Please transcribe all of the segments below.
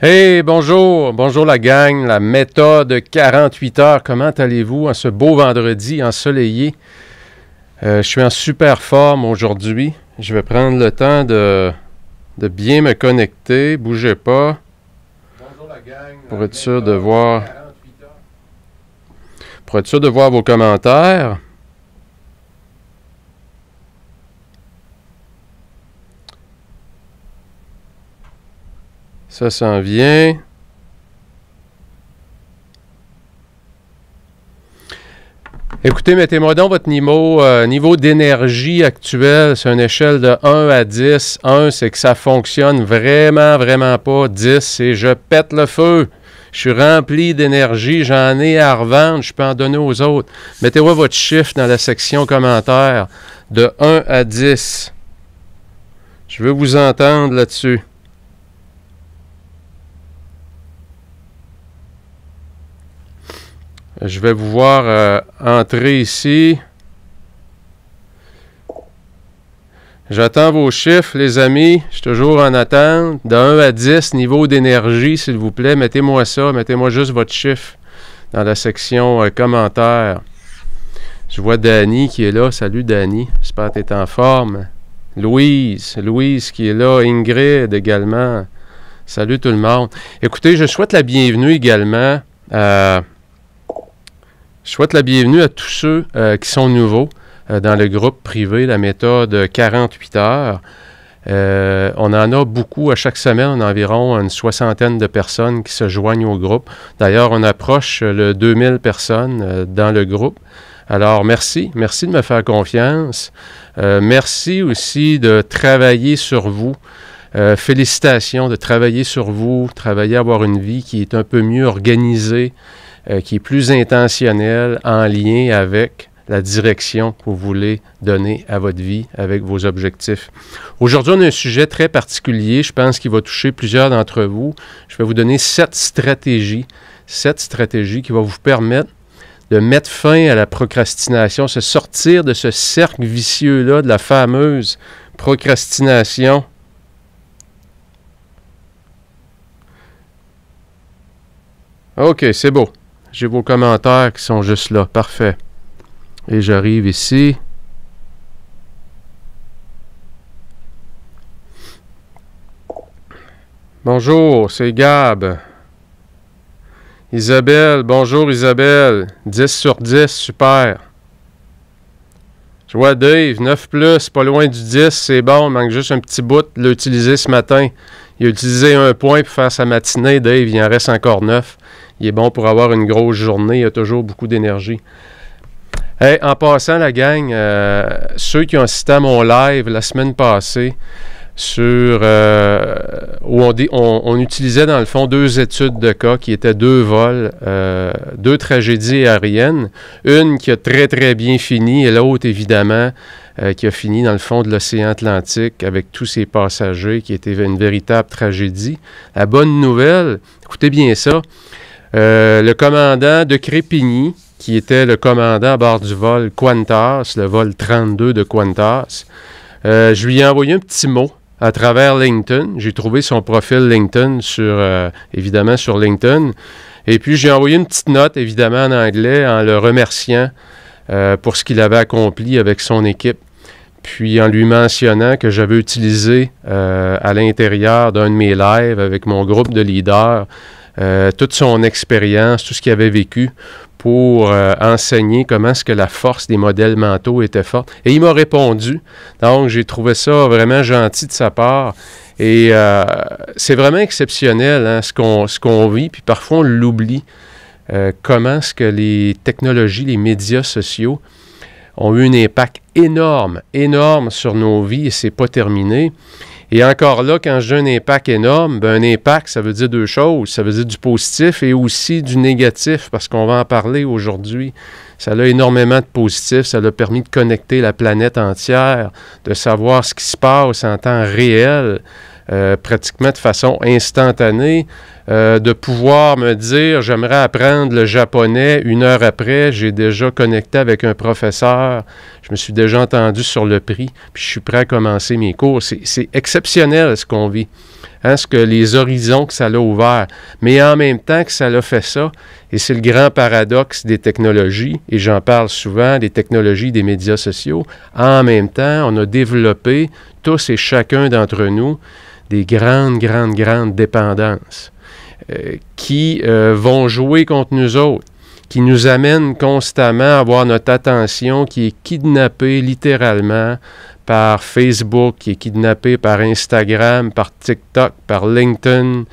Hey, bonjour, bonjour la gang, la méthode 48 heures. Comment allez-vous en ce beau vendredi ensoleillé? Euh, je suis en super forme aujourd'hui. Je vais prendre le temps de, bien me connecter. Bougez pas. Bonjour la gang. Pour être sûr de voir. Pour être sûr de voir vos commentaires. Ça s'en vient. Écoutez, mettez-moi dans votre niveau, euh, niveau d'énergie actuel C'est une échelle de 1 à 10. 1, c'est que ça fonctionne vraiment, vraiment pas. 10, c'est je pète le feu. Je suis rempli d'énergie, j'en ai à revendre, je peux en donner aux autres. Mettez-moi votre chiffre dans la section commentaires de 1 à 10. Je veux vous entendre là-dessus. Je vais vous voir euh, entrer ici. J'attends vos chiffres, les amis. Je suis toujours en attente. De 1 à 10, niveau d'énergie, s'il vous plaît, mettez-moi ça. Mettez-moi juste votre chiffre dans la section euh, commentaires. Je vois Danny qui est là. Salut Danny. J'espère que tu es en forme. Louise, Louise qui est là. Ingrid également. Salut tout le monde. Écoutez, je souhaite la bienvenue également. à... Euh, je souhaite la bienvenue à tous ceux euh, qui sont nouveaux euh, dans le groupe privé, la méthode 48 heures. Euh, on en a beaucoup à chaque semaine, on environ une soixantaine de personnes qui se joignent au groupe. D'ailleurs, on approche le 2000 personnes dans le groupe. Alors, merci, merci de me faire confiance. merci aussi de travailler sur vous. félicitations de travailler sur vous, travailler à avoir une vie qui est un peu mieux organisée, euh, qui est plus intentionnel en lien avec la direction que vous voulez donner à votre vie avec vos objectifs. Aujourd'hui, on a un sujet très particulier, je pense qu'il va toucher plusieurs d'entre vous. Je vais vous donner sept stratégies, sept stratégies qui vont vous permettre de mettre fin à la procrastination, se sortir de ce cercle vicieux-là, de la fameuse procrastination. OK, c'est beau. J'ai vos commentaires qui sont juste là. Parfait. Et j'arrive ici. Bonjour, c'est Gab. Isabelle, bonjour Isabelle. 10 sur 10, super. Je vois Dave, 9 plus, pas loin du 10, c'est bon, il manque juste un petit bout de l'utiliser ce matin. Il a utilisé un point pour faire sa matinée, Dave, il en reste encore 9. Il est bon pour avoir une grosse journée. Il a toujours beaucoup d'énergie. en passant, la gang, euh, ceux qui ont assisté à mon live la semaine passée, sur euh, où on, utilisait dans le fond deux études de cas qui étaient deux vols, euh, deux tragédies aériennes, une qui a très très bien fini et l'autre évidemment qui a fini dans le fond de l'océan Atlantique avec tous ses passagers qui était une véritable tragédie. La bonne nouvelle, écoutez bien ça, euh, le commandant de Crépigny, qui était le commandant à bord du vol Quantas, le vol 32 de Quantas, euh, je lui ai envoyé un petit mot à travers LinkedIn. J'ai trouvé son profil LinkedIn euh, évidemment, sur LinkedIn. Et puis, j'ai envoyé une petite note, évidemment, en anglais, en le remerciant pour ce qu'il avait accompli avec son équipe puis en lui mentionnant que j'avais utilisé à l'intérieur d'un de mes lives avec mon groupe de leaders euh, toute son expérience, tout ce qu'il avait vécu pour euh, enseigner comment est-ce que la force des modèles mentaux était forte. Et il m'a répondu. Donc, j'ai trouvé ça vraiment gentil de sa part. Et euh, c'est vraiment exceptionnel hein, ce qu'on vit, puis parfois on l'oublie. comment est-ce que les technologies, les médias sociaux ont eu un impact énorme, énorme sur nos vies et c'est pas terminé. Et encore là, quand j'ai un impact énorme, ben, un impact, ça veut dire deux choses. Ça veut dire du positif et aussi du négatif, parce qu'on va en parler aujourd'hui. Ça a énormément de positif. Ça a permis de connecter la planète entière, de savoir ce qui se passe en temps réel, euh, pratiquement de façon instantanée. Euh, de pouvoir me dire, j'aimerais apprendre le japonais. Une heure après, j'ai déjà connecté avec un professeur. Je me suis déjà entendu sur le prix. Puis je suis prêt à commencer mes cours. C'est exceptionnel ce qu'on vit. Hein, ce que les horizons que ça l'a ouvert, mais en même temps que ça l'a fait ça, et c'est le grand paradoxe des technologies, et j'en parle souvent, des technologies des médias sociaux, en même temps, on a développé, tous et chacun d'entre nous, des grandes, grandes, grandes dépendances. Euh, qui euh, vont jouer contre nous autres qui nous amènent constamment à avoir notre attention qui est kidnappée littéralement par Facebook, qui est kidnappée par Instagram, par TikTok, par LinkedIn,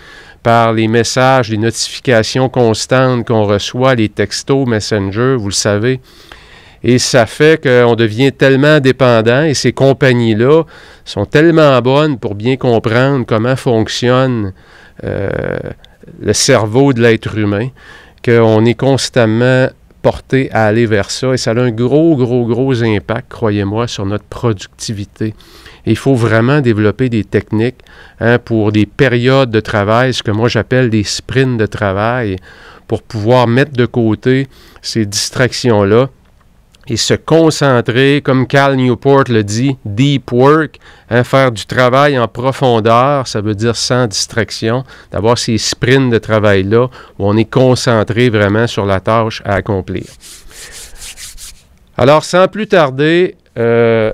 par les messages, les notifications constantes qu'on reçoit, les textos, Messenger, vous le savez. Et ça fait qu'on devient tellement dépendant et ces compagnies-là sont tellement bonnes pour bien comprendre comment fonctionne euh, le cerveau de l'être humain, qu'on est constamment porté à aller vers ça et ça a un gros, gros, gros impact, croyez-moi, sur notre productivité. il faut vraiment développer des techniques hein, pour des périodes de travail, ce que moi j'appelle des sprints de travail, pour pouvoir mettre de côté ces distractions-là et se concentrer, comme Cal Newport le dit, deep work, hein, faire du travail en profondeur, ça veut dire sans distraction, d'avoir ces sprints de travail-là où on est concentré vraiment sur la tâche à accomplir. Alors, sans plus tarder, euh,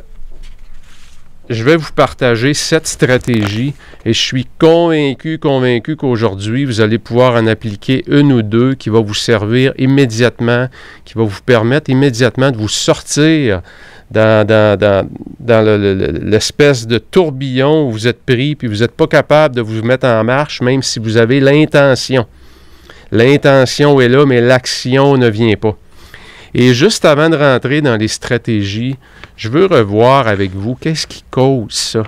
je vais vous partager cette stratégie et je suis convaincu, convaincu qu'aujourd'hui, vous allez pouvoir en appliquer une ou deux qui va vous servir immédiatement, qui va vous permettre immédiatement de vous sortir dans, l'espèce de tourbillon où vous êtes pris, puis vous n'êtes pas capable de vous mettre en marche, même si vous avez l'intention. L'intention est là, mais l'action ne vient pas. Et juste avant de rentrer dans les stratégies, je veux revoir avec vous qu'est-ce qui cause ça?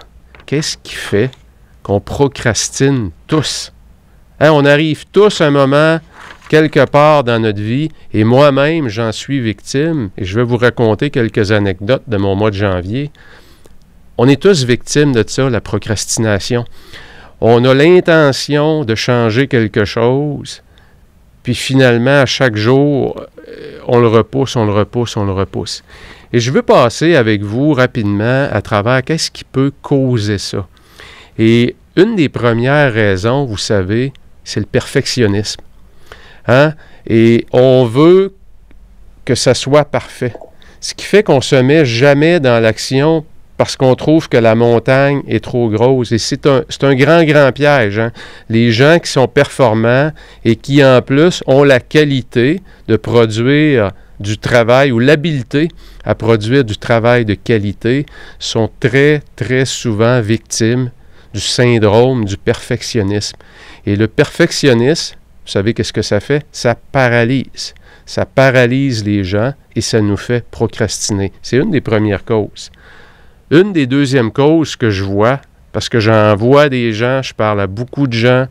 Qu'est-ce qui fait qu'on procrastine tous? Hein, on arrive tous un moment quelque part dans notre vie, et moi-même, j'en suis victime, et je vais vous raconter quelques anecdotes de mon mois de janvier. On est tous victimes de ça, la procrastination. On a l'intention de changer quelque chose, puis finalement, à chaque jour, euh, on le repousse, on le repousse, on le repousse. Et je veux passer avec vous rapidement à travers qu'est-ce qui peut causer ça. Et une des premières raisons, vous savez, c'est le perfectionnisme. Hein? Et on veut que ça soit parfait. Ce qui fait qu'on se met jamais dans l'action parce qu'on trouve que la montagne est trop grosse. Et c'est un, grand, grand piège. Hein. Les gens qui sont performants et qui, en plus, ont la qualité de produire du travail ou l'habileté à produire du travail de qualité sont très, très souvent victimes du syndrome du perfectionnisme. Et le perfectionnisme, vous savez qu'est-ce que ça fait? Ça paralyse. Ça paralyse les gens et ça nous fait procrastiner. C'est une des premières causes. Une des deuxièmes causes que je vois, parce que j'en vois des gens, je parle à beaucoup de gens,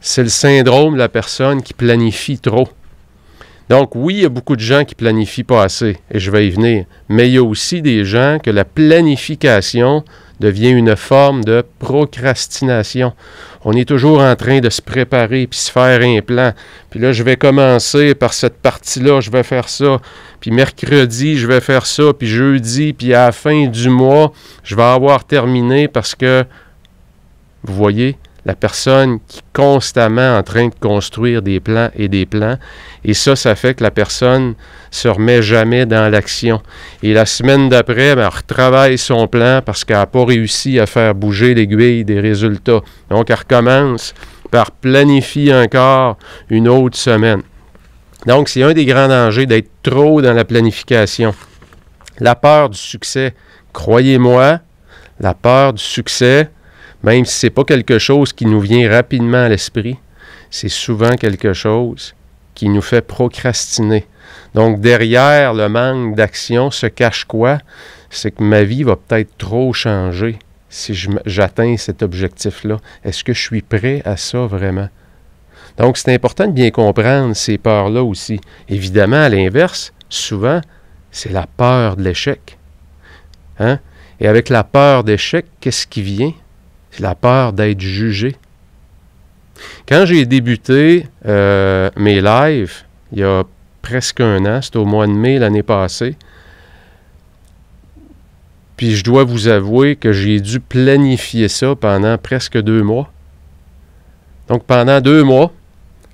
c'est le syndrome de la personne qui planifie trop. Donc oui, il y a beaucoup de gens qui planifient pas assez, et je vais y venir, mais il y a aussi des gens que la planification devient une forme de procrastination. On est toujours en train de se préparer puis se faire un plan. Puis là, je vais commencer par cette partie-là, je vais faire ça. Puis mercredi, je vais faire ça. Puis jeudi, puis à la fin du mois, je vais avoir terminé parce que, vous voyez, la personne qui est constamment en train de construire des plans et des plans. Et ça, ça fait que la personne se remet jamais dans l'action. Et la semaine d'après, ben, elle retravaille son plan parce qu'elle n'a pas réussi à faire bouger l'aiguille des résultats. Donc, elle recommence par planifier encore une autre semaine. Donc, c'est un des grands dangers d'être trop dans la planification. La peur du succès, croyez-moi, la peur du succès, même si ce n'est pas quelque chose qui nous vient rapidement à l'esprit, c'est souvent quelque chose qui nous fait procrastiner. Donc derrière le manque d'action se cache quoi? C'est que ma vie va peut-être trop changer si j'atteins cet objectif-là. Est-ce que je suis prêt à ça vraiment? Donc c'est important de bien comprendre ces peurs-là aussi. Évidemment, à l'inverse, souvent, c'est la peur de l'échec. Hein? Et avec la peur d'échec, qu'est-ce qui vient? la peur d'être jugé. Quand j'ai débuté euh, mes lives, il y a presque un an, c'était au mois de mai l'année passée, puis je dois vous avouer que j'ai dû planifier ça pendant presque deux mois. Donc pendant deux mois,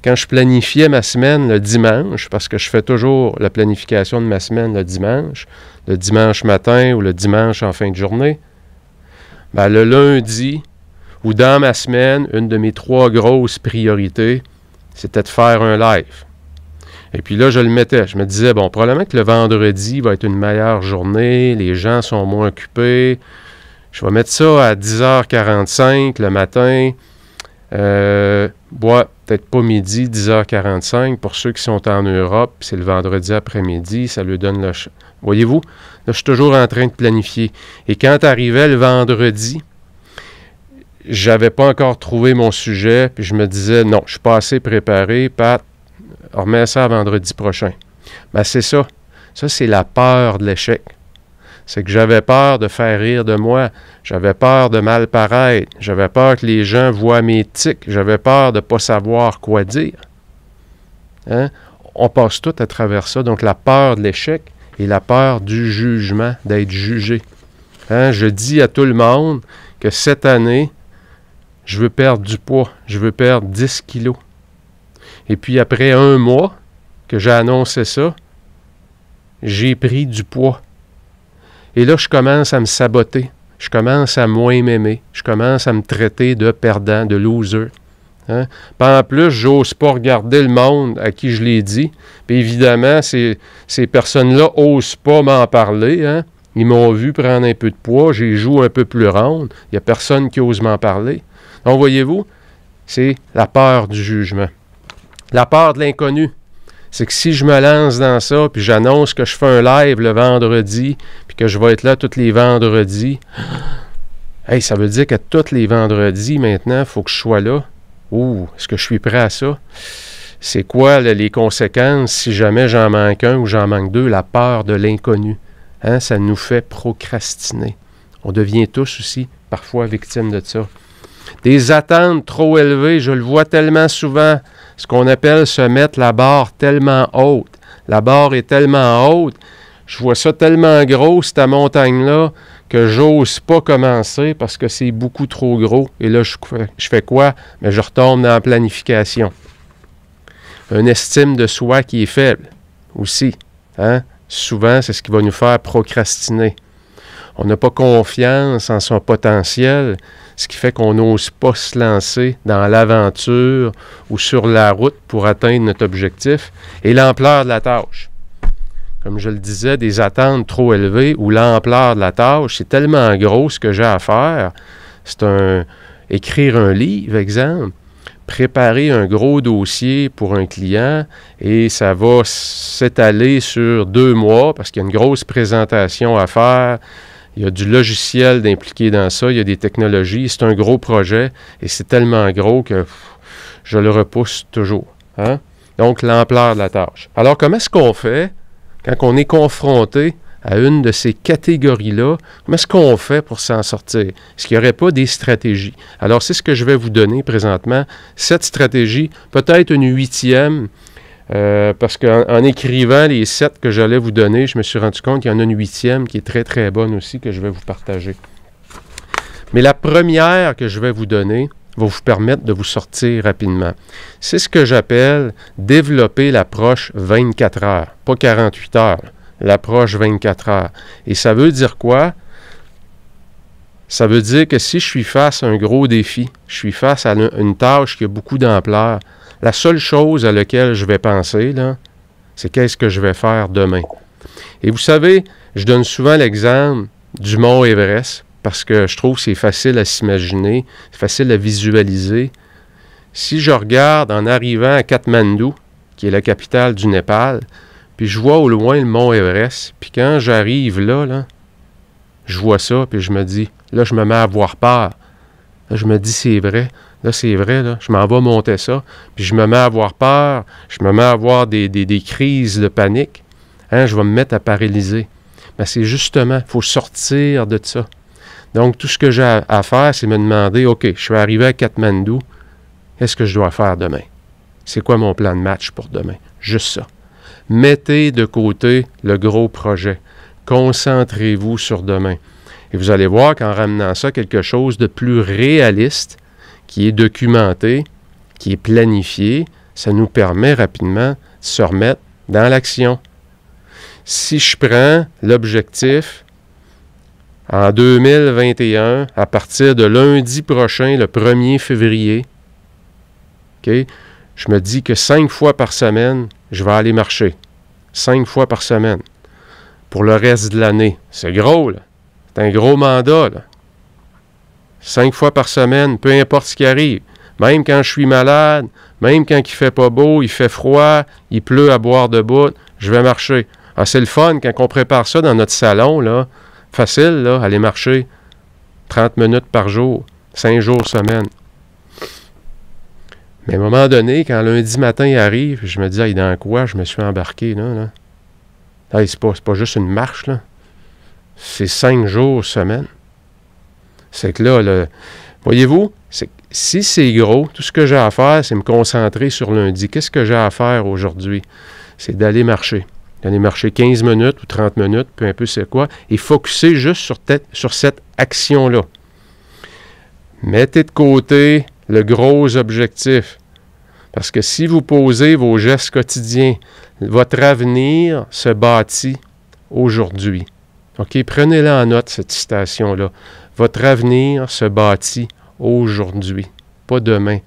quand je planifiais ma semaine le dimanche, parce que je fais toujours la planification de ma semaine le dimanche, le dimanche matin ou le dimanche en fin de journée, ben le lundi, où dans ma semaine, une de mes trois grosses priorités, c'était de faire un live. Et puis là, je le mettais. Je me disais, bon, probablement que le vendredi va être une meilleure journée, les gens sont moins occupés. Je vais mettre ça à 10h45 le matin. Euh, peut-être pas midi, 10h45. Pour ceux qui sont en Europe, c'est le vendredi après-midi, ça lui donne le... Voyez-vous, là, je suis toujours en train de planifier. Et quand arrivait le vendredi, j'avais pas encore trouvé mon sujet, puis je me disais, non, je suis pas assez préparé, Pat, remets ça vendredi prochain. Ben, c'est ça. Ça, c'est la peur de l'échec. C'est que j'avais peur de faire rire de moi, j'avais peur de mal paraître, j'avais peur que les gens voient mes tics, j'avais peur de pas savoir quoi dire. Hein? On passe tout à travers ça, donc la peur de l'échec et la peur du jugement, d'être jugé. Hein? Je dis à tout le monde que cette année, je veux perdre du poids, je veux perdre 10 kilos. Et puis après un mois que j'ai annoncé ça, j'ai pris du poids. Et là, je commence à me saboter. Je commence à moins m'aimer. Je commence à me traiter de perdant, de loser. Hein. en plus, j'ose pas regarder le monde à qui je l'ai dit. Puis évidemment, ces, personnes-là n'osent pas m'en parler. Hein. Ils m'ont vu prendre un peu de poids, j'ai joué un peu plus ronde. Il n'y a personne qui ose m'en parler. Donc, voyez-vous, c'est la peur du jugement, la peur de l'inconnu. C'est que si je me lance dans ça, puis j'annonce que je fais un live le vendredi, puis que je vais être là tous les vendredis, hey, ça veut dire que tous les vendredis maintenant, il faut que je sois là. Ouh, est-ce que je suis prêt à ça? C'est quoi les conséquences si jamais j'en manque un ou j'en manque deux? La peur de l'inconnu. Hein? Ça nous fait procrastiner. On devient tous aussi parfois victimes de ça. Des attentes trop élevées, je le vois tellement souvent, ce qu'on appelle se mettre la barre tellement haute. La barre est tellement haute, je vois ça tellement gros, cette montagne-là, que j'ose pas commencer parce que c'est beaucoup trop gros. Et là, je fais, quoi? Mais ben, je retourne dans la planification. Une estime de soi qui est faible aussi. Hein? Souvent, c'est ce qui va nous faire procrastiner on n'a pas confiance en son potentiel, ce qui fait qu'on n'ose pas se lancer dans l'aventure ou sur la route pour atteindre notre objectif et l'ampleur de la tâche. Comme je le disais, des attentes trop élevées ou l'ampleur de la tâche, c'est tellement gros ce que j'ai à faire. C'est un écrire un livre, exemple préparer un gros dossier pour un client et ça va s'étaler sur deux mois parce qu'il y a une grosse présentation à faire, il y a du logiciel d'impliquer dans ça, il y a des technologies. C'est un gros projet et c'est tellement gros que je le repousse toujours. Hein? Donc, l'ampleur de la tâche. Alors, comment est-ce qu'on fait quand on est confronté à une de ces catégories-là, comment est-ce qu'on fait pour s'en sortir? Est-ce qu'il n'y aurait pas des stratégies? Alors, c'est ce que je vais vous donner présentement. Cette stratégie, peut-être une huitième euh, parce qu'en écrivant les sept que j'allais vous donner, je me suis rendu compte qu'il y en a une huitième qui est très très bonne aussi que je vais vous partager. Mais la première que je vais vous donner va vous permettre de vous sortir rapidement. C'est ce que j'appelle développer l'approche 24 heures, pas 48 heures, l'approche 24 heures. Et ça veut dire quoi? Ça veut dire que si je suis face à un gros défi, je suis face à une tâche qui a beaucoup d'ampleur, la seule chose à laquelle je vais penser, là, c'est qu'est-ce que je vais faire demain. Et vous savez, je donne souvent l'exemple du mont Everest parce que je trouve que c'est facile à s'imaginer, facile à visualiser. Si je regarde en arrivant à Katmandou, qui est la capitale du Népal, puis je vois au loin le mont Everest, puis quand j'arrive là, là, je vois ça, puis je me dis, là, je me mets à avoir peur. je me dis, c'est vrai, Là, c'est vrai, je m'en vais monter ça, puis je me mets à avoir peur, je me mets à avoir des, crises de panique. Hein, je vais me mettre à paralyser. Mais c'est justement, il faut sortir de ça. Donc, tout ce que j'ai à, faire, c'est me demander, OK, je suis arrivé à Katmandou, qu'est-ce que je dois faire demain? C'est quoi mon plan de match pour demain? Juste ça. Mettez de côté le gros projet. Concentrez-vous sur demain. Et vous allez voir qu'en ramenant ça quelque chose de plus réaliste, qui est documenté, qui est planifié, ça nous permet rapidement de se remettre dans l'action. Si je prends l'objectif en 2021, à partir de lundi prochain, le 1er février, je me dis que cinq fois par semaine, je vais aller marcher. Cinq fois par semaine. Pour le reste de l'année. C'est gros, là. C'est un gros mandat, là cinq fois par semaine, peu importe ce qui arrive. Même quand je suis malade, même quand il fait pas beau, il fait froid, il pleut à boire de debout, je vais marcher. Ah, c'est le fun quand on prépare ça dans notre salon, là. Facile, là, aller marcher 30 minutes par jour, cinq jours semaine. Mais à un moment donné, quand lundi matin arrive, je me dis, hey, dans quoi je me suis embarqué, là? là? c'est pas, juste une marche, là. C'est cinq jours semaine. C'est que là, voyez-vous, si c'est gros, tout ce que j'ai à faire, c'est me concentrer sur lundi. Qu'est-ce que j'ai à faire aujourd'hui? C'est d'aller marcher. D'aller marcher 15 minutes ou 30 minutes, peu un peu c'est quoi, et focuser juste sur, sur cette action-là. Mettez de côté le gros objectif. Parce que si vous posez vos gestes quotidiens, votre avenir se bâtit aujourd'hui. OK? Prenez-la en note, cette citation-là. Votre avenir se bâtit aujourd'hui, pas demain,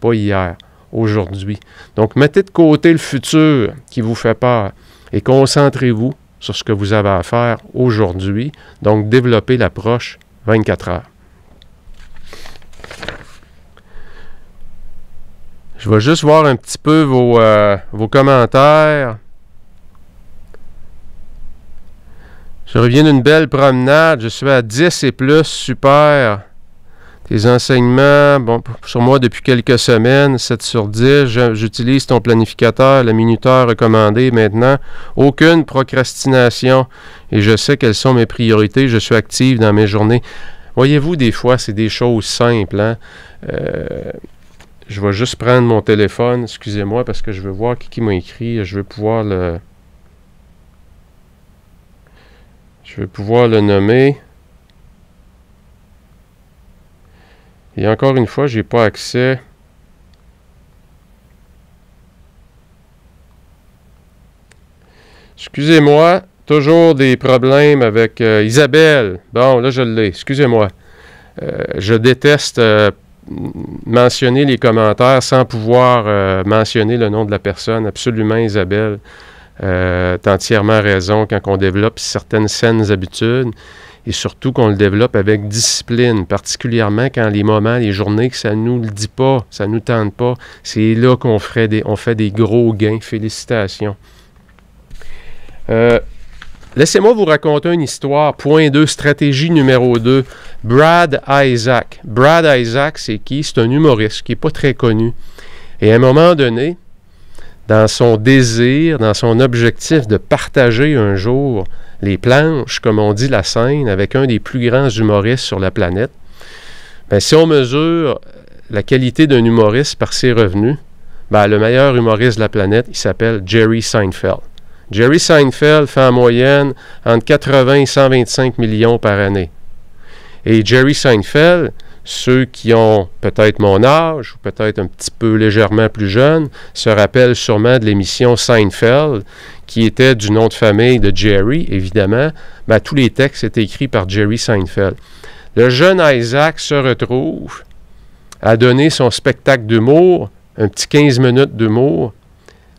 pas hier, aujourd'hui. Donc mettez de côté le futur qui vous fait peur et concentrez-vous sur ce que vous avez à faire aujourd'hui. Donc développez l'approche 24 heures. Je vais juste voir un petit peu vos, euh, vos commentaires. Je reviens d'une belle promenade. Je suis à 10 et plus. Super. Tes enseignements, bon, sur moi depuis quelques semaines, 7 sur 10. J'utilise ton planificateur, le minuteur recommandé maintenant. Aucune procrastination. Et je sais quelles sont mes priorités. Je suis active dans mes journées. Voyez-vous, des fois, c'est des choses simples. Hein. Euh, je vais juste prendre mon téléphone, excusez-moi, parce que je veux voir qui, qui m'a écrit. Je veux pouvoir le, Je vais pouvoir le nommer. Et encore une fois, n'ai pas accès. Excusez-moi, toujours des problèmes avec euh, Isabelle. Bon, là, je l'ai. Excusez-moi. Euh, je déteste euh, mentionner les commentaires sans pouvoir mentionner le nom de la personne. Absolument, Isabelle. Euh, tu entièrement raison quand on développe certaines saines habitudes et surtout qu'on le développe avec discipline, particulièrement quand les moments, les journées que ça nous le dit pas, ça ne nous tente pas, c'est là qu'on ferait des, on fait des gros gains. Félicitations. Euh, laissez-moi vous raconter une histoire. Point 2, stratégie numéro 2. Brad Isaac. Brad Isaac, c'est qui? C'est un humoriste qui n'est pas très connu. Et à un moment donné, dans son désir, dans son objectif de partager un jour les planches, comme on dit la scène, avec un des plus grands humoristes sur la planète, bien, si on mesure euh, la qualité d'un humoriste par ses revenus, bien, le meilleur humoriste de la planète, il s'appelle Jerry Seinfeld. Jerry Seinfeld fait en moyenne entre 80 et 125 millions par année. Et Jerry Seinfeld, ceux qui ont peut-être mon âge ou peut-être un petit peu légèrement plus jeune, se rappellent sûrement de l'émission Seinfeld, qui était du nom de famille de Jerry, évidemment. tous les textes étaient écrits par Jerry Seinfeld. Le jeune Isaac se retrouve à donner son spectacle d'humour, un petit 15 minutes d'humour,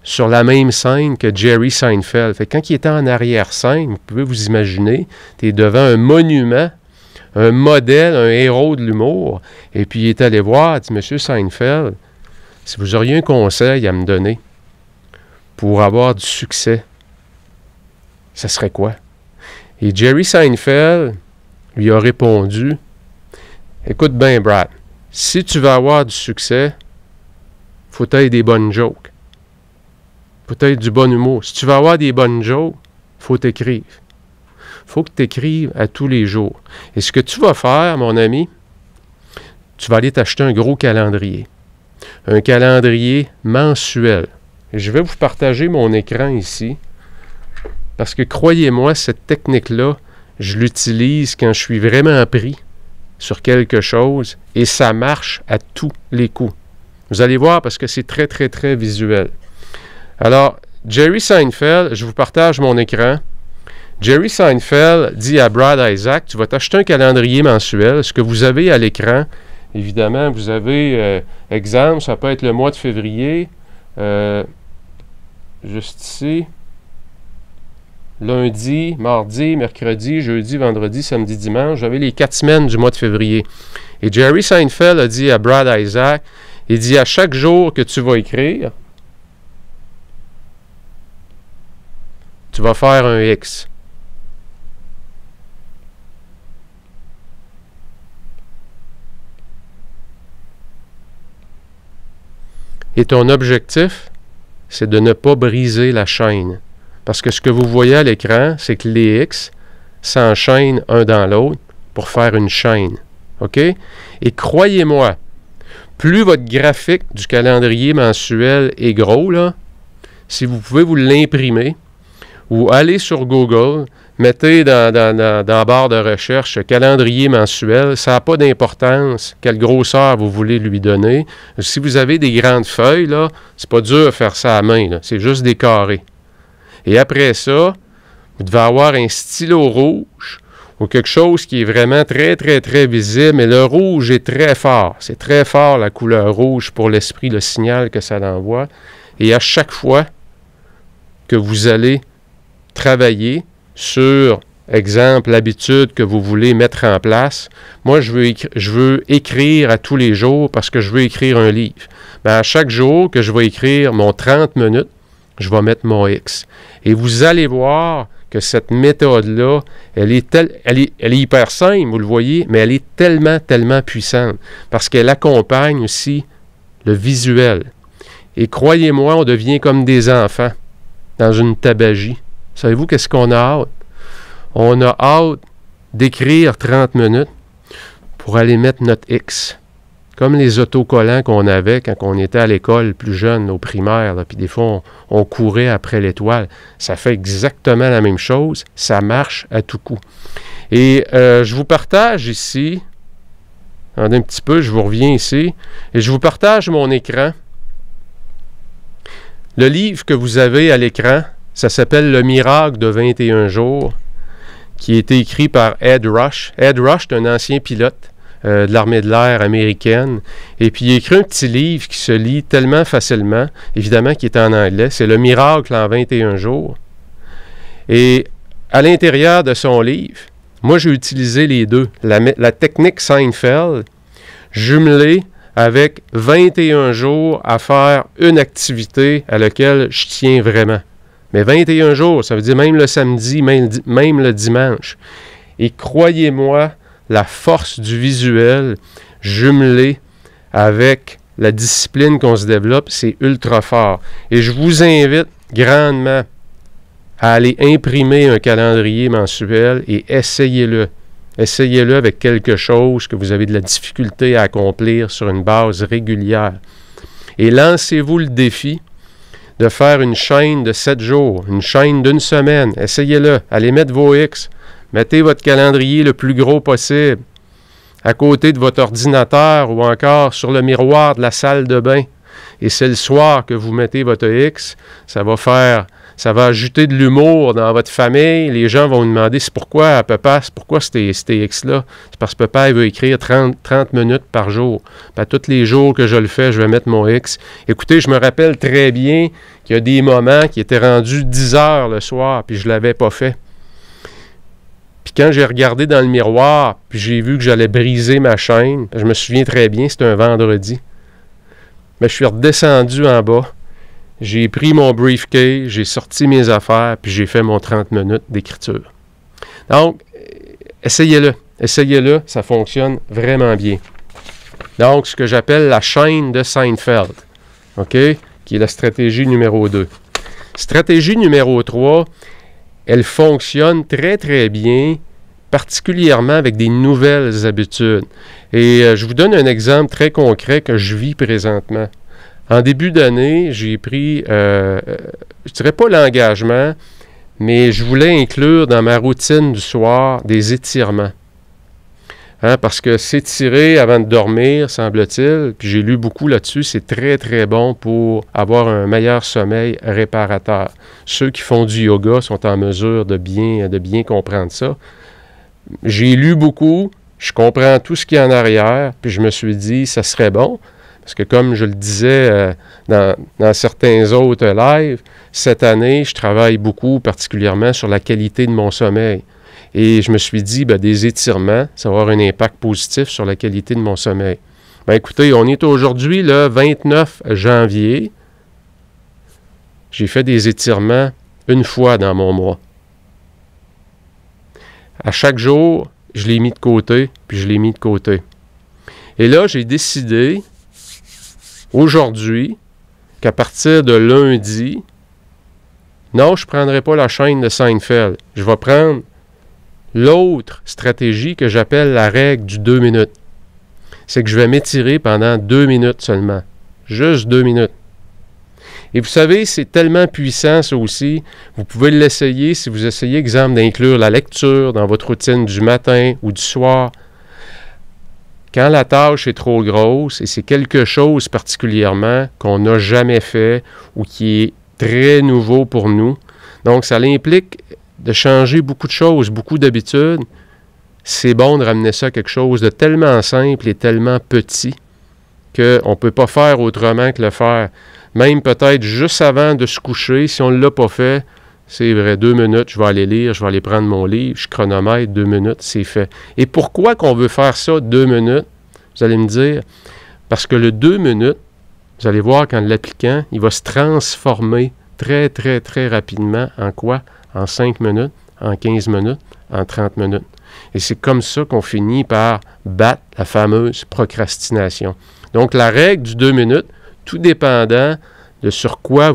sur la même scène que Jerry Seinfeld. quand il était en arrière-scène, vous pouvez vous imaginer, tu es devant un monument un modèle, un héros de l'humour. Et puis il est allé voir, il dit Monsieur Seinfeld, si vous auriez un conseil à me donner pour avoir du succès, ça serait quoi Et Jerry Seinfeld lui a répondu Écoute bien, Brad, si tu veux avoir du succès, faut être des bonnes jokes. Faut être du bon humour. Si tu veux avoir des bonnes jokes, faut t'écrire faut que tu écrives à tous les jours. Et ce que tu vas faire, mon ami, tu vas aller t'acheter un gros calendrier. Un calendrier mensuel. Je vais vous partager mon écran ici. Parce que croyez-moi, cette technique-là, je l'utilise quand je suis vraiment pris sur quelque chose et ça marche à tous les coups. Vous allez voir parce que c'est très, très, très visuel. Alors, Jerry Seinfeld, je vous partage mon écran. Jerry Seinfeld dit à Brad Isaac, tu vas t'acheter un calendrier mensuel. Ce que vous avez à l'écran, évidemment, vous avez, euh, exemple, ça peut être le mois de février, euh, juste ici, lundi, mardi, mercredi, jeudi, vendredi, samedi, dimanche. J'avais les quatre semaines du mois de février. Et Jerry Seinfeld a dit à Brad Isaac, il dit à chaque jour que tu vas écrire, tu vas faire un X. Et ton objectif, c'est de ne pas briser la chaîne. Parce que ce que vous voyez à l'écran, c'est que les X s'enchaînent un dans l'autre pour faire une chaîne. OK? Et croyez-moi, plus votre graphique du calendrier mensuel est gros, si vous pouvez vous l'imprimer ou aller sur Google, Mettez dans, dans, barre de recherche calendrier mensuel. Ça n'a pas d'importance quelle grosseur vous voulez lui donner. Si vous avez des grandes feuilles, là, c'est pas dur de faire ça à main. C'est juste des carrés. Et après ça, vous devez avoir un stylo rouge ou quelque chose qui est vraiment très, très, très visible. Mais le rouge est très fort. C'est très fort la couleur rouge pour l'esprit, le signal que ça envoie. Et à chaque fois que vous allez travailler, sur, exemple, l'habitude que vous voulez mettre en place. Moi, je veux, je veux écrire à tous les jours parce que je veux écrire un livre. Mais ben, à chaque jour que je vais écrire mon 30 minutes, je vais mettre mon X. Et vous allez voir que cette méthode-là, elle, elle, est, elle est hyper simple, vous le voyez, mais elle est tellement, tellement puissante parce qu'elle accompagne aussi le visuel. Et croyez-moi, on devient comme des enfants dans une tabagie. Savez-vous qu'est-ce qu'on a hâte? On a hâte d'écrire 30 minutes pour aller mettre notre X. Comme les autocollants qu'on avait quand on était à l'école plus jeune, au primaire, puis des fois on, courait après l'étoile. Ça fait exactement la même chose, ça marche à tout coup. Et euh, je vous partage ici, en un petit peu, je vous reviens ici, et je vous partage mon écran. Le livre que vous avez à l'écran, ça s'appelle Le miracle de 21 jours, qui a été écrit par Ed Rush. Ed Rush est un ancien pilote euh, de l'armée de l'air américaine. Et puis, il écrit un petit livre qui se lit tellement facilement, évidemment, qui est en anglais. C'est Le miracle en 21 jours. Et à l'intérieur de son livre, moi, j'ai utilisé les deux. La, la technique Seinfeld, jumelée avec 21 jours à faire une activité à laquelle je tiens vraiment. Mais 21 jours, ça veut dire même le samedi, même, même le dimanche. Et croyez-moi, la force du visuel jumelée avec la discipline qu'on se développe, c'est ultra fort. Et je vous invite grandement à aller imprimer un calendrier mensuel et essayez-le. Essayez-le avec quelque chose que vous avez de la difficulté à accomplir sur une base régulière. Et lancez-vous le défi de faire une chaîne de 7 jours, une chaîne d'une semaine. Essayez-le. Allez mettre vos X. Mettez votre calendrier le plus gros possible à côté de votre ordinateur ou encore sur le miroir de la salle de bain. Et c'est le soir que vous mettez votre X. Ça va faire ça va ajouter de l'humour dans votre famille. Les gens vont vous demander c'est pourquoi à c'est pourquoi c'était X-là. C'est parce que papa, il veut écrire 30, minutes par jour. pas tous les jours que je le fais, je vais mettre mon X. Écoutez, je me rappelle très bien qu'il y a des moments qui étaient rendus 10 heures le soir, puis je ne l'avais pas fait. Puis quand j'ai regardé dans le miroir, puis j'ai vu que j'allais briser ma chaîne, je me souviens très bien, c'était un vendredi. Mais je suis redescendu en bas j'ai pris mon briefcase, j'ai sorti mes affaires, puis j'ai fait mon 30 minutes d'écriture. Donc, essayez-le. Essayez-le, ça fonctionne vraiment bien. Donc, ce que j'appelle la chaîne de Seinfeld, OK? Qui est la stratégie numéro 2. Stratégie numéro 3, elle fonctionne très, très bien, particulièrement avec des nouvelles habitudes. Et euh, je vous donne un exemple très concret que je vis présentement. En début d'année, j'ai pris, je euh, je dirais pas l'engagement, mais je voulais inclure dans ma routine du soir des étirements. Hein, parce que s'étirer avant de dormir, semble-t-il, puis j'ai lu beaucoup là-dessus, c'est très très bon pour avoir un meilleur sommeil réparateur. Ceux qui font du yoga sont en mesure de bien, de bien comprendre ça. J'ai lu beaucoup, je comprends tout ce qui est en arrière, puis je me suis dit, ça serait bon, parce que comme je le disais euh, dans, dans, certains autres lives, cette année, je travaille beaucoup particulièrement sur la qualité de mon sommeil. Et je me suis dit, bien, des étirements, ça va avoir un impact positif sur la qualité de mon sommeil. Bien, écoutez, on est aujourd'hui le 29 janvier. J'ai fait des étirements une fois dans mon mois. À chaque jour, je l'ai mis de côté, puis je l'ai mis de côté. Et là, j'ai décidé aujourd'hui qu'à partir de lundi, non, je ne prendrai pas la chaîne de Seinfeld. Je vais prendre l'autre stratégie que j'appelle la règle du deux minutes. C'est que je vais m'étirer pendant deux minutes seulement. Juste deux minutes. Et vous savez, c'est tellement puissant ça aussi. Vous pouvez l'essayer si vous essayez, exemple, d'inclure la lecture dans votre routine du matin ou du soir. Quand la tâche est trop grosse et c'est quelque chose particulièrement qu'on n'a jamais fait ou qui est très nouveau pour nous, donc ça implique de changer beaucoup de choses, beaucoup d'habitudes, c'est bon de ramener ça à quelque chose de tellement simple et tellement petit qu'on ne peut pas faire autrement que le faire. Même peut-être juste avant de se coucher, si on ne l'a pas fait, c'est vrai, deux minutes, je vais aller lire, je vais aller prendre mon livre, je chronomètre, deux minutes, c'est fait. Et pourquoi qu'on veut faire ça deux minutes? Vous allez me dire, parce que le deux minutes, vous allez voir qu'en l'appliquant, il va se transformer très, très, très rapidement en quoi? En cinq minutes, en quinze minutes, en trente minutes. Et c'est comme ça qu'on finit par battre la fameuse procrastination. Donc, la règle du deux minutes, tout dépendant de sur quoi,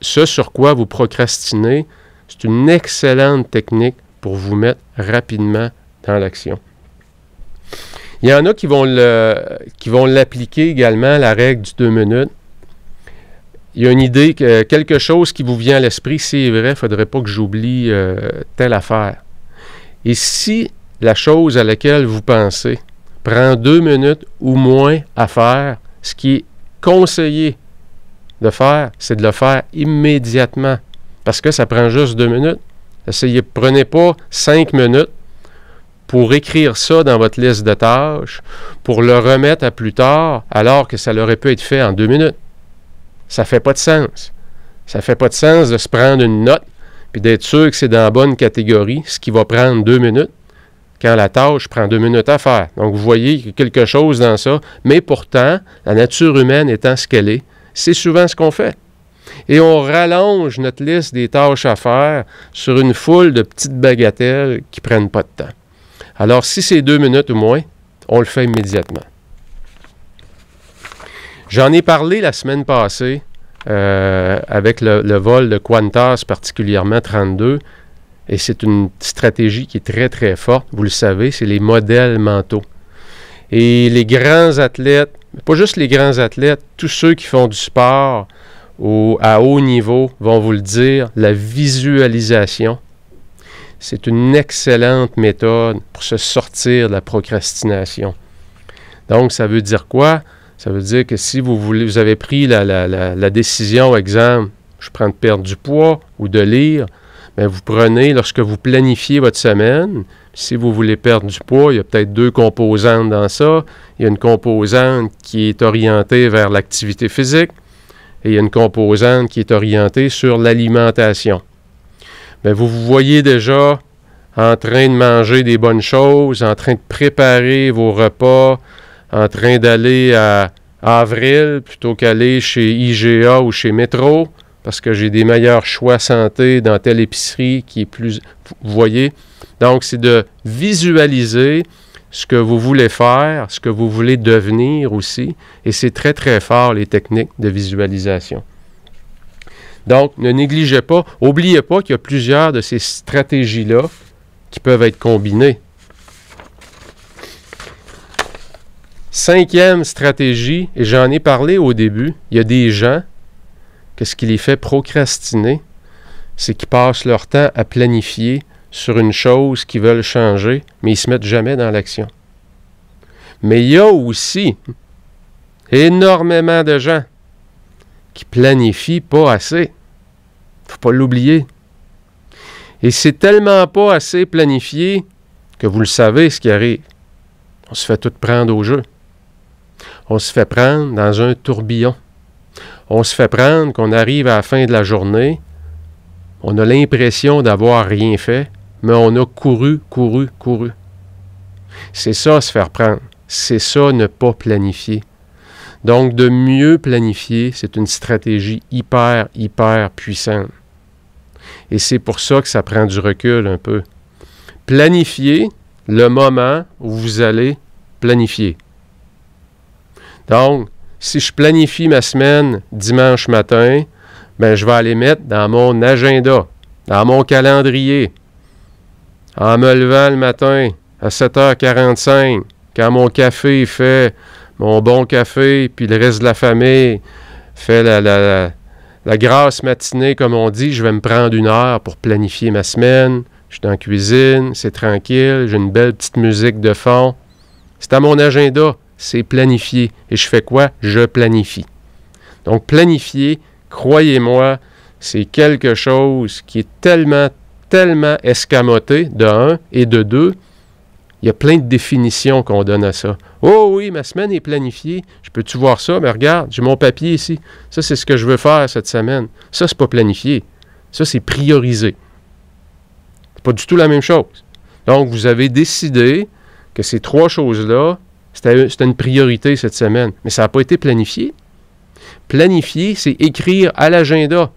ce sur quoi vous procrastinez, c'est une excellente technique pour vous mettre rapidement dans l'action. Il y en a qui vont, qui vont l'appliquer également, la règle du deux minutes. Il y a une idée, que quelque chose qui vous vient à l'esprit, c'est vrai, il ne faudrait pas que j'oublie euh, telle affaire. Et si la chose à laquelle vous pensez prend deux minutes ou moins à faire, ce qui est conseillé de faire, c'est de le faire immédiatement. Parce que ça prend juste deux minutes. Essayez, prenez pas cinq minutes pour écrire ça dans votre liste de tâches, pour le remettre à plus tard, alors que ça aurait pu être fait en deux minutes. Ça fait pas de sens. Ça fait pas de sens de se prendre une note puis d'être sûr que c'est dans la bonne catégorie, ce qui va prendre deux minutes, quand la tâche prend deux minutes à faire. Donc, vous voyez quelque chose dans ça, mais pourtant, la nature humaine étant ce qu'elle est, c'est souvent ce qu'on fait. Et on rallonge notre liste des tâches à faire sur une foule de petites bagatelles qui prennent pas de temps. Alors, si c'est deux minutes ou moins, on le fait immédiatement. J'en ai parlé la semaine passée euh, avec le, le, vol de Quantas, particulièrement 32, et c'est une stratégie qui est très, très forte. Vous le savez, c'est les modèles mentaux. Et les grands athlètes pas juste les grands athlètes, tous ceux qui font du sport à haut niveau vont vous le dire, la visualisation, c'est une excellente méthode pour se sortir de la procrastination. Donc, ça veut dire quoi? Ça veut dire que si vous, vous avez pris la, décision, exemple, je prends de perdre du poids ou de lire, mais ben, vous prenez, lorsque vous planifiez votre semaine, si vous voulez perdre du poids, il y a peut-être deux composantes dans ça. Il y a une composante qui est orientée vers l'activité physique et il y a une composante qui est orientée sur l'alimentation. Mais vous vous voyez déjà en train de manger des bonnes choses, en train de préparer vos repas, en train d'aller à Avril plutôt qu'aller chez IGA ou chez Métro parce que j'ai des meilleurs choix santé dans telle épicerie qui est plus... Vous voyez, donc, c'est de visualiser ce que vous voulez faire, ce que vous voulez devenir aussi. Et c'est très, très fort, les techniques de visualisation. Donc, ne négligez pas, n'oubliez pas qu'il y a plusieurs de ces stratégies-là qui peuvent être combinées. Cinquième stratégie, et j'en ai parlé au début, il y a des gens que ce qui les fait procrastiner, c'est qu'ils passent leur temps à planifier sur une chose qu'ils veulent changer, mais ils ne se mettent jamais dans l'action. Mais il y a aussi énormément de gens qui planifient pas assez. faut pas l'oublier. Et c'est tellement pas assez planifié que vous le savez ce qui arrive. On se fait tout prendre au jeu. On se fait prendre dans un tourbillon. On se fait prendre qu'on arrive à la fin de la journée, on a l'impression d'avoir rien fait, mais on a couru, couru, couru. C'est ça se faire prendre. C'est ça ne pas planifier. Donc de mieux planifier, c'est une stratégie hyper, hyper puissante. Et c'est pour ça que ça prend du recul un peu. Planifier le moment où vous allez planifier. Donc, si je planifie ma semaine dimanche matin, ben, je vais aller mettre dans mon agenda, dans mon calendrier, en me levant le matin à 7h45, quand mon café fait mon bon café, puis le reste de la famille fait la, la, grasse matinée, comme on dit, je vais me prendre une heure pour planifier ma semaine. Je suis en cuisine, c'est tranquille, j'ai une belle petite musique de fond. C'est à mon agenda, c'est planifié. Et je fais quoi? Je planifie. Donc planifier, croyez-moi, c'est quelque chose qui est tellement, tellement escamoté, de un, et de deux, il y a plein de définitions qu'on donne à ça. Oh oui, ma semaine est planifiée. Je peux-tu voir ça? Mais ben, regarde, j'ai mon papier ici. Ça, c'est ce que je veux faire cette semaine. Ça, c'est pas planifié. Ça, c'est priorisé. n'est pas du tout la même chose. Donc, vous avez décidé que ces trois choses-là, c'était une priorité cette semaine. Mais ça n'a pas été planifié. Planifier, c'est écrire à l'agenda.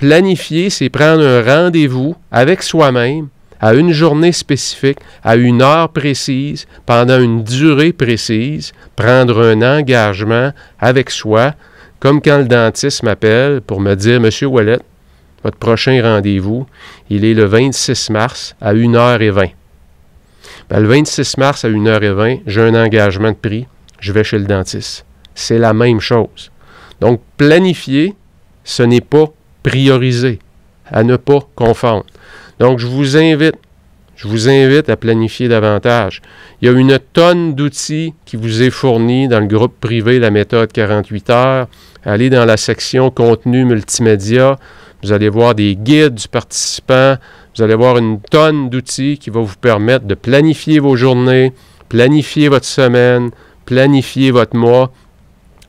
Planifier, c'est prendre un rendez-vous avec soi-même à une journée spécifique, à une heure précise, pendant une durée précise, prendre un engagement avec soi, comme quand le dentiste m'appelle pour me dire Monsieur Wallet, votre prochain rendez-vous, il est le 26 mars à 1h20. Ben, le 26 mars à 1h20, j'ai un engagement de prix, je vais chez le dentiste. C'est la même chose. Donc, planifier, ce n'est pas prioriser, à ne pas confondre. Donc, je vous invite, je vous invite à planifier davantage. Il y a une tonne d'outils qui vous est fournie dans le groupe privé La méthode 48 heures. Allez dans la section contenu multimédia. Vous allez voir des guides du participant. Vous allez voir une tonne d'outils qui va vous permettre de planifier vos journées, planifier votre semaine, planifier votre mois.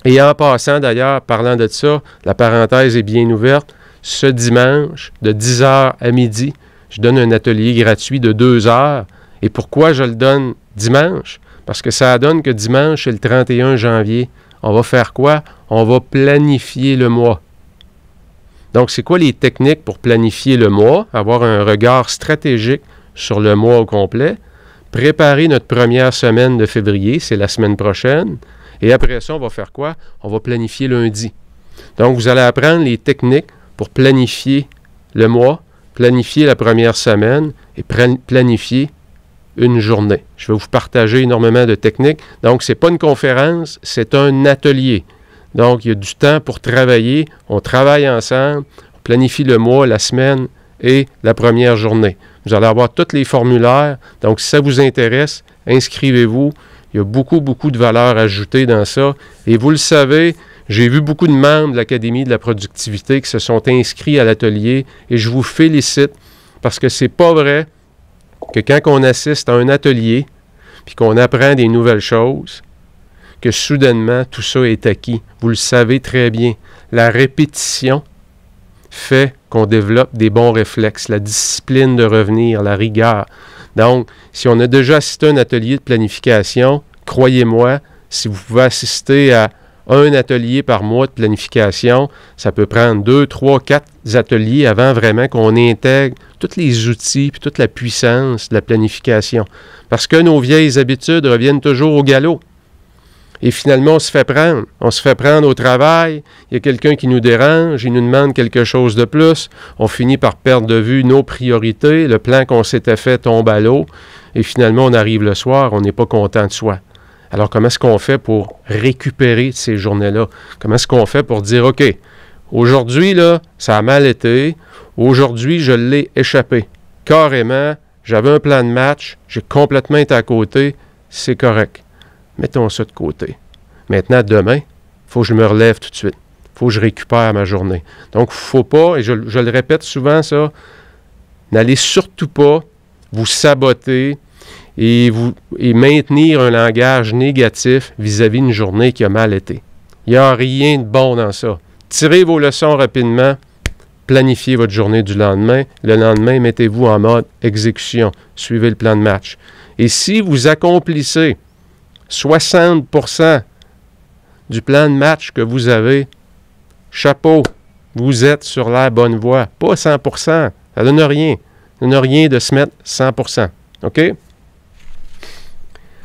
Et en passant d'ailleurs, parlant de ça, la parenthèse est bien ouverte ce dimanche, de 10h à midi, je donne un atelier gratuit de 2 heures. Et pourquoi je le donne dimanche? Parce que ça donne que dimanche, c'est le 31 janvier. On va faire quoi? On va planifier le mois. Donc, c'est quoi les techniques pour planifier le mois, avoir un regard stratégique sur le mois au complet, préparer notre première semaine de février, c'est la semaine prochaine, et après ça, on va faire quoi? On va planifier lundi. Donc, vous allez apprendre les techniques pour planifier le mois, planifier la première semaine et planifier une journée. Je vais vous partager énormément de techniques. Donc, ce n'est pas une conférence, c'est un atelier. Donc, il y a du temps pour travailler. On travaille ensemble, planifie le mois, la semaine et la première journée. Vous allez avoir tous les formulaires. Donc, si ça vous intéresse, inscrivez-vous. Il y a beaucoup, beaucoup de valeur ajoutée dans ça. Et vous le savez, j'ai vu beaucoup de membres de l'Académie de la productivité qui se sont inscrits à l'atelier et je vous félicite parce que c'est pas vrai que quand on assiste à un atelier puis qu'on apprend des nouvelles choses, que soudainement tout ça est acquis. Vous le savez très bien. La répétition fait qu'on développe des bons réflexes, la discipline de revenir, la rigueur. Donc, si on a déjà assisté à un atelier de planification, croyez-moi, si vous pouvez assister à un atelier par mois de planification. Ça peut prendre deux, trois, quatre ateliers avant vraiment qu'on intègre tous les outils et toute la puissance de la planification. Parce que nos vieilles habitudes reviennent toujours au galop. Et finalement, on se fait prendre. On se fait prendre au travail. Il y a quelqu'un qui nous dérange, il nous demande quelque chose de plus. On finit par perdre de vue nos priorités. Le plan qu'on s'était fait tombe à l'eau. Et finalement, on arrive le soir, on n'est pas content de soi. Alors, comment est-ce qu'on fait pour récupérer ces journées-là? Comment est-ce qu'on fait pour dire, OK, aujourd'hui, là, ça a mal été. Aujourd'hui, je l'ai échappé. Carrément, j'avais un plan de match, j'ai complètement été à côté. C'est correct. Mettons ça de côté. Maintenant, demain, il faut que je me relève tout de suite. Il faut que je récupère ma journée. Donc, il ne faut pas, et je, je le répète souvent, ça, n'allez surtout pas vous saboter et, vous, maintenir un langage négatif vis-à-vis d'une journée qui a mal été. Il n'y a rien de bon dans ça. Tirez vos leçons rapidement, planifiez votre journée du lendemain. Le lendemain, mettez-vous en mode exécution, suivez le plan de match. Et si vous accomplissez 60 du plan de match que vous avez, chapeau, vous êtes sur la bonne voie. Pas 100 ça donne rien. Ça donne rien de se mettre 100 OK?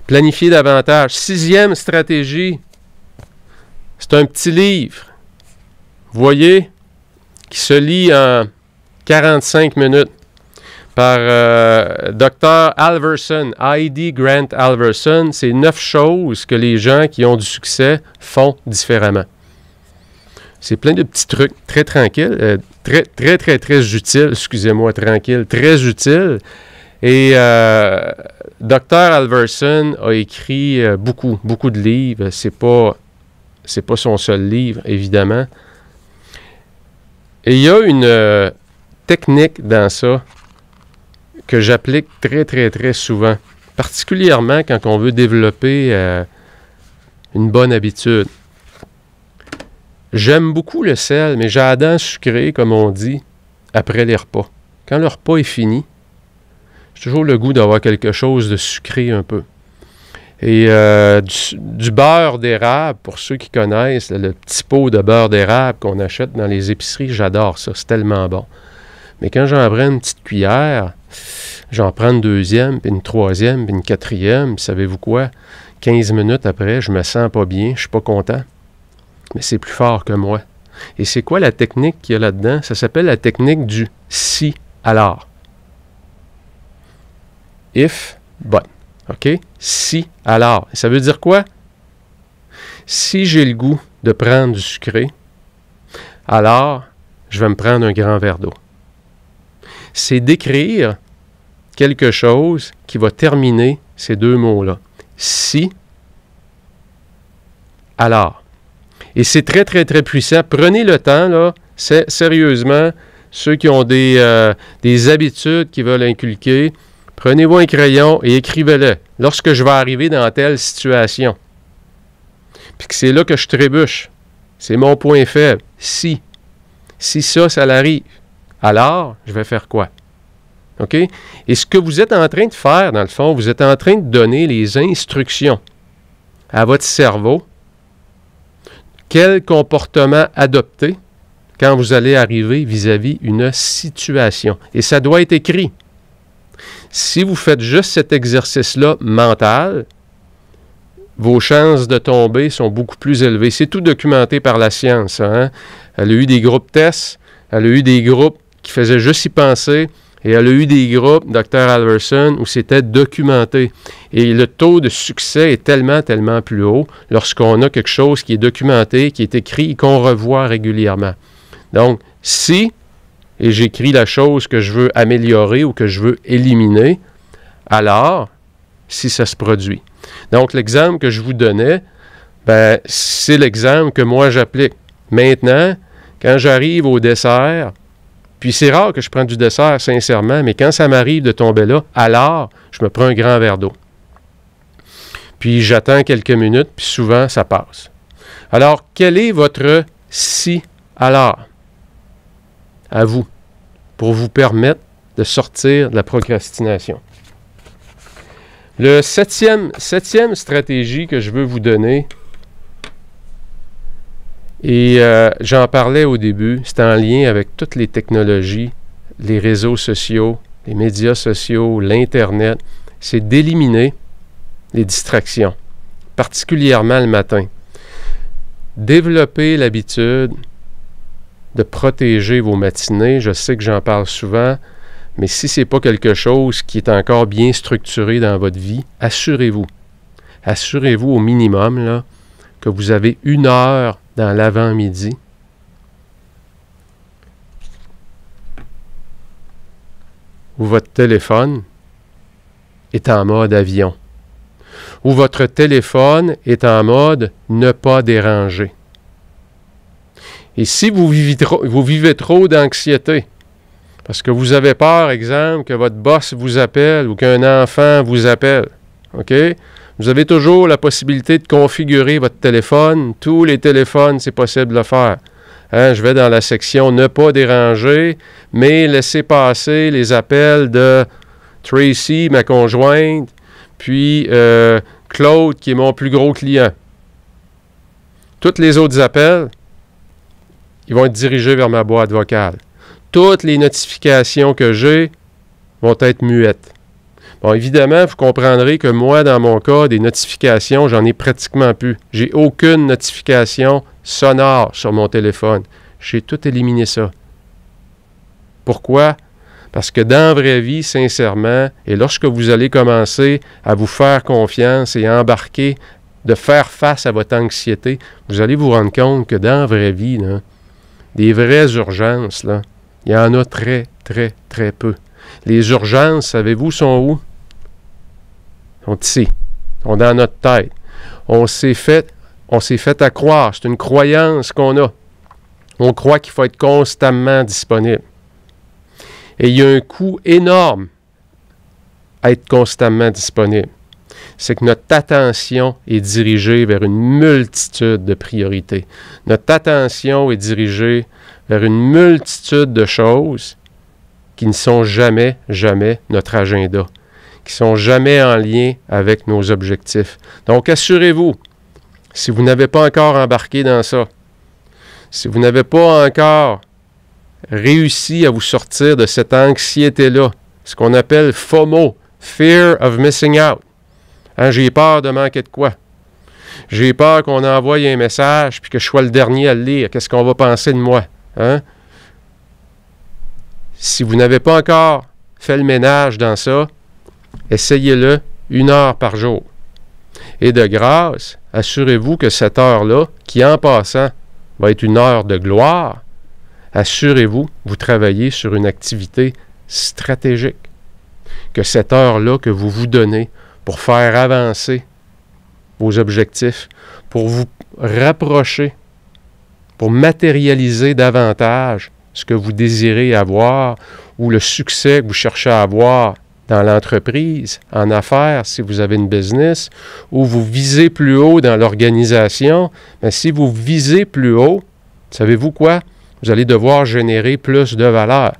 Planifier davantage. Sixième stratégie, c'est un petit livre, Vous voyez, qui se lit en 45 minutes par euh, Dr. Alverson, I.D. Grant Alverson. C'est neuf choses que les gens qui ont du succès font différemment. C'est plein de petits trucs très tranquilles, euh, très, très, très, très utiles, excusez-moi, tranquille, très utiles, et euh, Dr. Alverson a écrit euh, beaucoup, beaucoup de livres. C'est pas, pas son seul livre, évidemment. Et il y a une euh, technique dans ça que j'applique très, très, très souvent, particulièrement quand on veut développer une bonne habitude. J'aime beaucoup le sel, mais j'adore sucré, comme on dit, après les repas. Quand le repas est fini, j'ai toujours le goût d'avoir quelque chose de sucré un peu. Et euh, du, beurre d'érable, pour ceux qui connaissent, le petit pot de beurre d'érable qu'on achète dans les épiceries, j'adore ça, c'est tellement bon. Mais quand j'en prends une petite cuillère, j'en prends une deuxième, puis une troisième, puis une quatrième, savez-vous quoi? 15 minutes après, je me sens pas bien, je suis pas content. Mais c'est plus fort que moi. Et c'est quoi la technique qu'il y a là-dedans? Ça s'appelle la technique du si alors. If, but. OK? Si, alors. ça veut dire quoi? Si j'ai le goût de prendre du sucré, alors je vais me prendre un grand verre d'eau. C'est d'écrire quelque chose qui va terminer ces deux mots-là. Si, alors. Et c'est très, très, très puissant. Prenez le temps, là, sérieusement, ceux qui ont des, euh, des habitudes qui veulent inculquer, Prenez-vous un crayon et écrivez-le. Lorsque je vais arriver dans telle situation, puis que c'est là que je trébuche, c'est mon point faible. Si, si ça, ça l'arrive, alors je vais faire quoi? OK? Et ce que vous êtes en train de faire, dans le fond, vous êtes en train de donner les instructions à votre cerveau. Quel comportement adopter quand vous allez arriver vis-à-vis -vis une situation? Et ça doit être écrit. Si vous faites juste cet exercice-là mental, vos chances de tomber sont beaucoup plus élevées. C'est tout documenté par la science. Hein? Elle a eu des groupes tests, elle a eu des groupes qui faisaient juste y penser, et elle a eu des groupes, Dr. Alverson, où c'était documenté. Et le taux de succès est tellement, tellement plus haut lorsqu'on a quelque chose qui est documenté, qui est écrit et qu'on revoit régulièrement. Donc, si et j'écris la chose que je veux améliorer ou que je veux éliminer, alors, si ça se produit. Donc, l'exemple que je vous donnais, ben, c'est l'exemple que moi j'applique. Maintenant, quand j'arrive au dessert, puis c'est rare que je prenne du dessert, sincèrement, mais quand ça m'arrive de tomber là, alors, je me prends un grand verre d'eau. Puis j'attends quelques minutes, puis souvent, ça passe. Alors, quel est votre si alors? à vous pour vous permettre de sortir de la procrastination. Le septième, septième stratégie que je veux vous donner, et euh, j'en parlais au début, c'est en lien avec toutes les technologies, les réseaux sociaux, les médias sociaux, l'Internet, c'est d'éliminer les distractions, particulièrement le matin. Développer l'habitude de protéger vos matinées. Je sais que j'en parle souvent, mais si ce n'est pas quelque chose qui est encore bien structuré dans votre vie, assurez-vous. Assurez-vous au minimum là, que vous avez une heure dans l'avant-midi où votre téléphone est en mode avion, où votre téléphone est en mode ne pas déranger. Et si vous vivez trop, d'anxiété, parce que vous avez peur, par exemple, que votre boss vous appelle ou qu'un enfant vous appelle, OK? Vous avez toujours la possibilité de configurer votre téléphone. Tous les téléphones, c'est possible de le faire. Hein, je vais dans la section ne pas déranger, mais laisser passer les appels de Tracy, ma conjointe, puis euh, Claude, qui est mon plus gros client. Toutes les autres appels, ils vont être dirigés vers ma boîte vocale. Toutes les notifications que j'ai vont être muettes. Bon, évidemment, vous comprendrez que moi, dans mon cas, des notifications, j'en ai pratiquement plus. J'ai aucune notification sonore sur mon téléphone. J'ai tout éliminé ça. Pourquoi? Parce que dans la vraie vie, sincèrement, et lorsque vous allez commencer à vous faire confiance et embarquer, de faire face à votre anxiété, vous allez vous rendre compte que dans la vraie vie, là, des vraies urgences, là, il y en a très, très, très peu. Les urgences, savez-vous, sont où? sont ici. On est dans notre tête. On s'est fait, on s'est fait croire. C'est une croyance qu'on a. On croit qu'il faut être constamment disponible. Et il y a un coût énorme à être constamment disponible c'est que notre attention est dirigée vers une multitude de priorités. Notre attention est dirigée vers une multitude de choses qui ne sont jamais, jamais notre agenda, qui ne sont jamais en lien avec nos objectifs. Donc assurez-vous, si vous n'avez pas encore embarqué dans ça, si vous n'avez pas encore réussi à vous sortir de cette anxiété-là, ce qu'on appelle FOMO, Fear of Missing Out, Hein, j'ai peur de manquer de quoi. J'ai peur qu'on envoie un message puis que je sois le dernier à le lire. Qu'est-ce qu'on va penser de moi? Hein? Si vous n'avez pas encore fait le ménage dans ça, essayez-le une heure par jour. Et de grâce, assurez-vous que cette heure-là, qui en passant va être une heure de gloire, assurez-vous, vous travaillez sur une activité stratégique. Que cette heure-là que vous vous donnez, pour faire avancer vos objectifs, pour vous rapprocher, pour matérialiser davantage ce que vous désirez avoir ou le succès que vous cherchez à avoir dans l'entreprise, en affaires, si vous avez une business, ou vous visez plus haut dans l'organisation, mais si vous visez plus haut, savez-vous quoi? Vous allez devoir générer plus de valeur.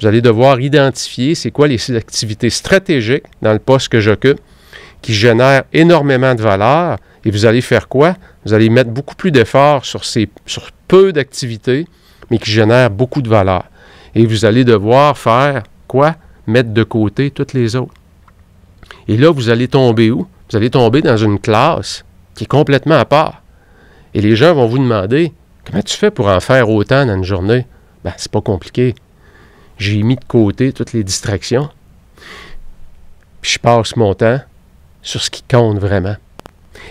Vous allez devoir identifier c'est quoi les activités stratégiques dans le poste que j'occupe qui génèrent énormément de valeur. Et vous allez faire quoi? Vous allez mettre beaucoup plus d'efforts sur, sur peu d'activités, mais qui génèrent beaucoup de valeur. Et vous allez devoir faire quoi? Mettre de côté toutes les autres. Et là, vous allez tomber où? Vous allez tomber dans une classe qui est complètement à part. Et les gens vont vous demander, comment tu fais pour en faire autant dans une journée? Ben, c'est pas compliqué. J'ai mis de côté toutes les distractions. Puis je passe mon temps sur ce qui compte vraiment.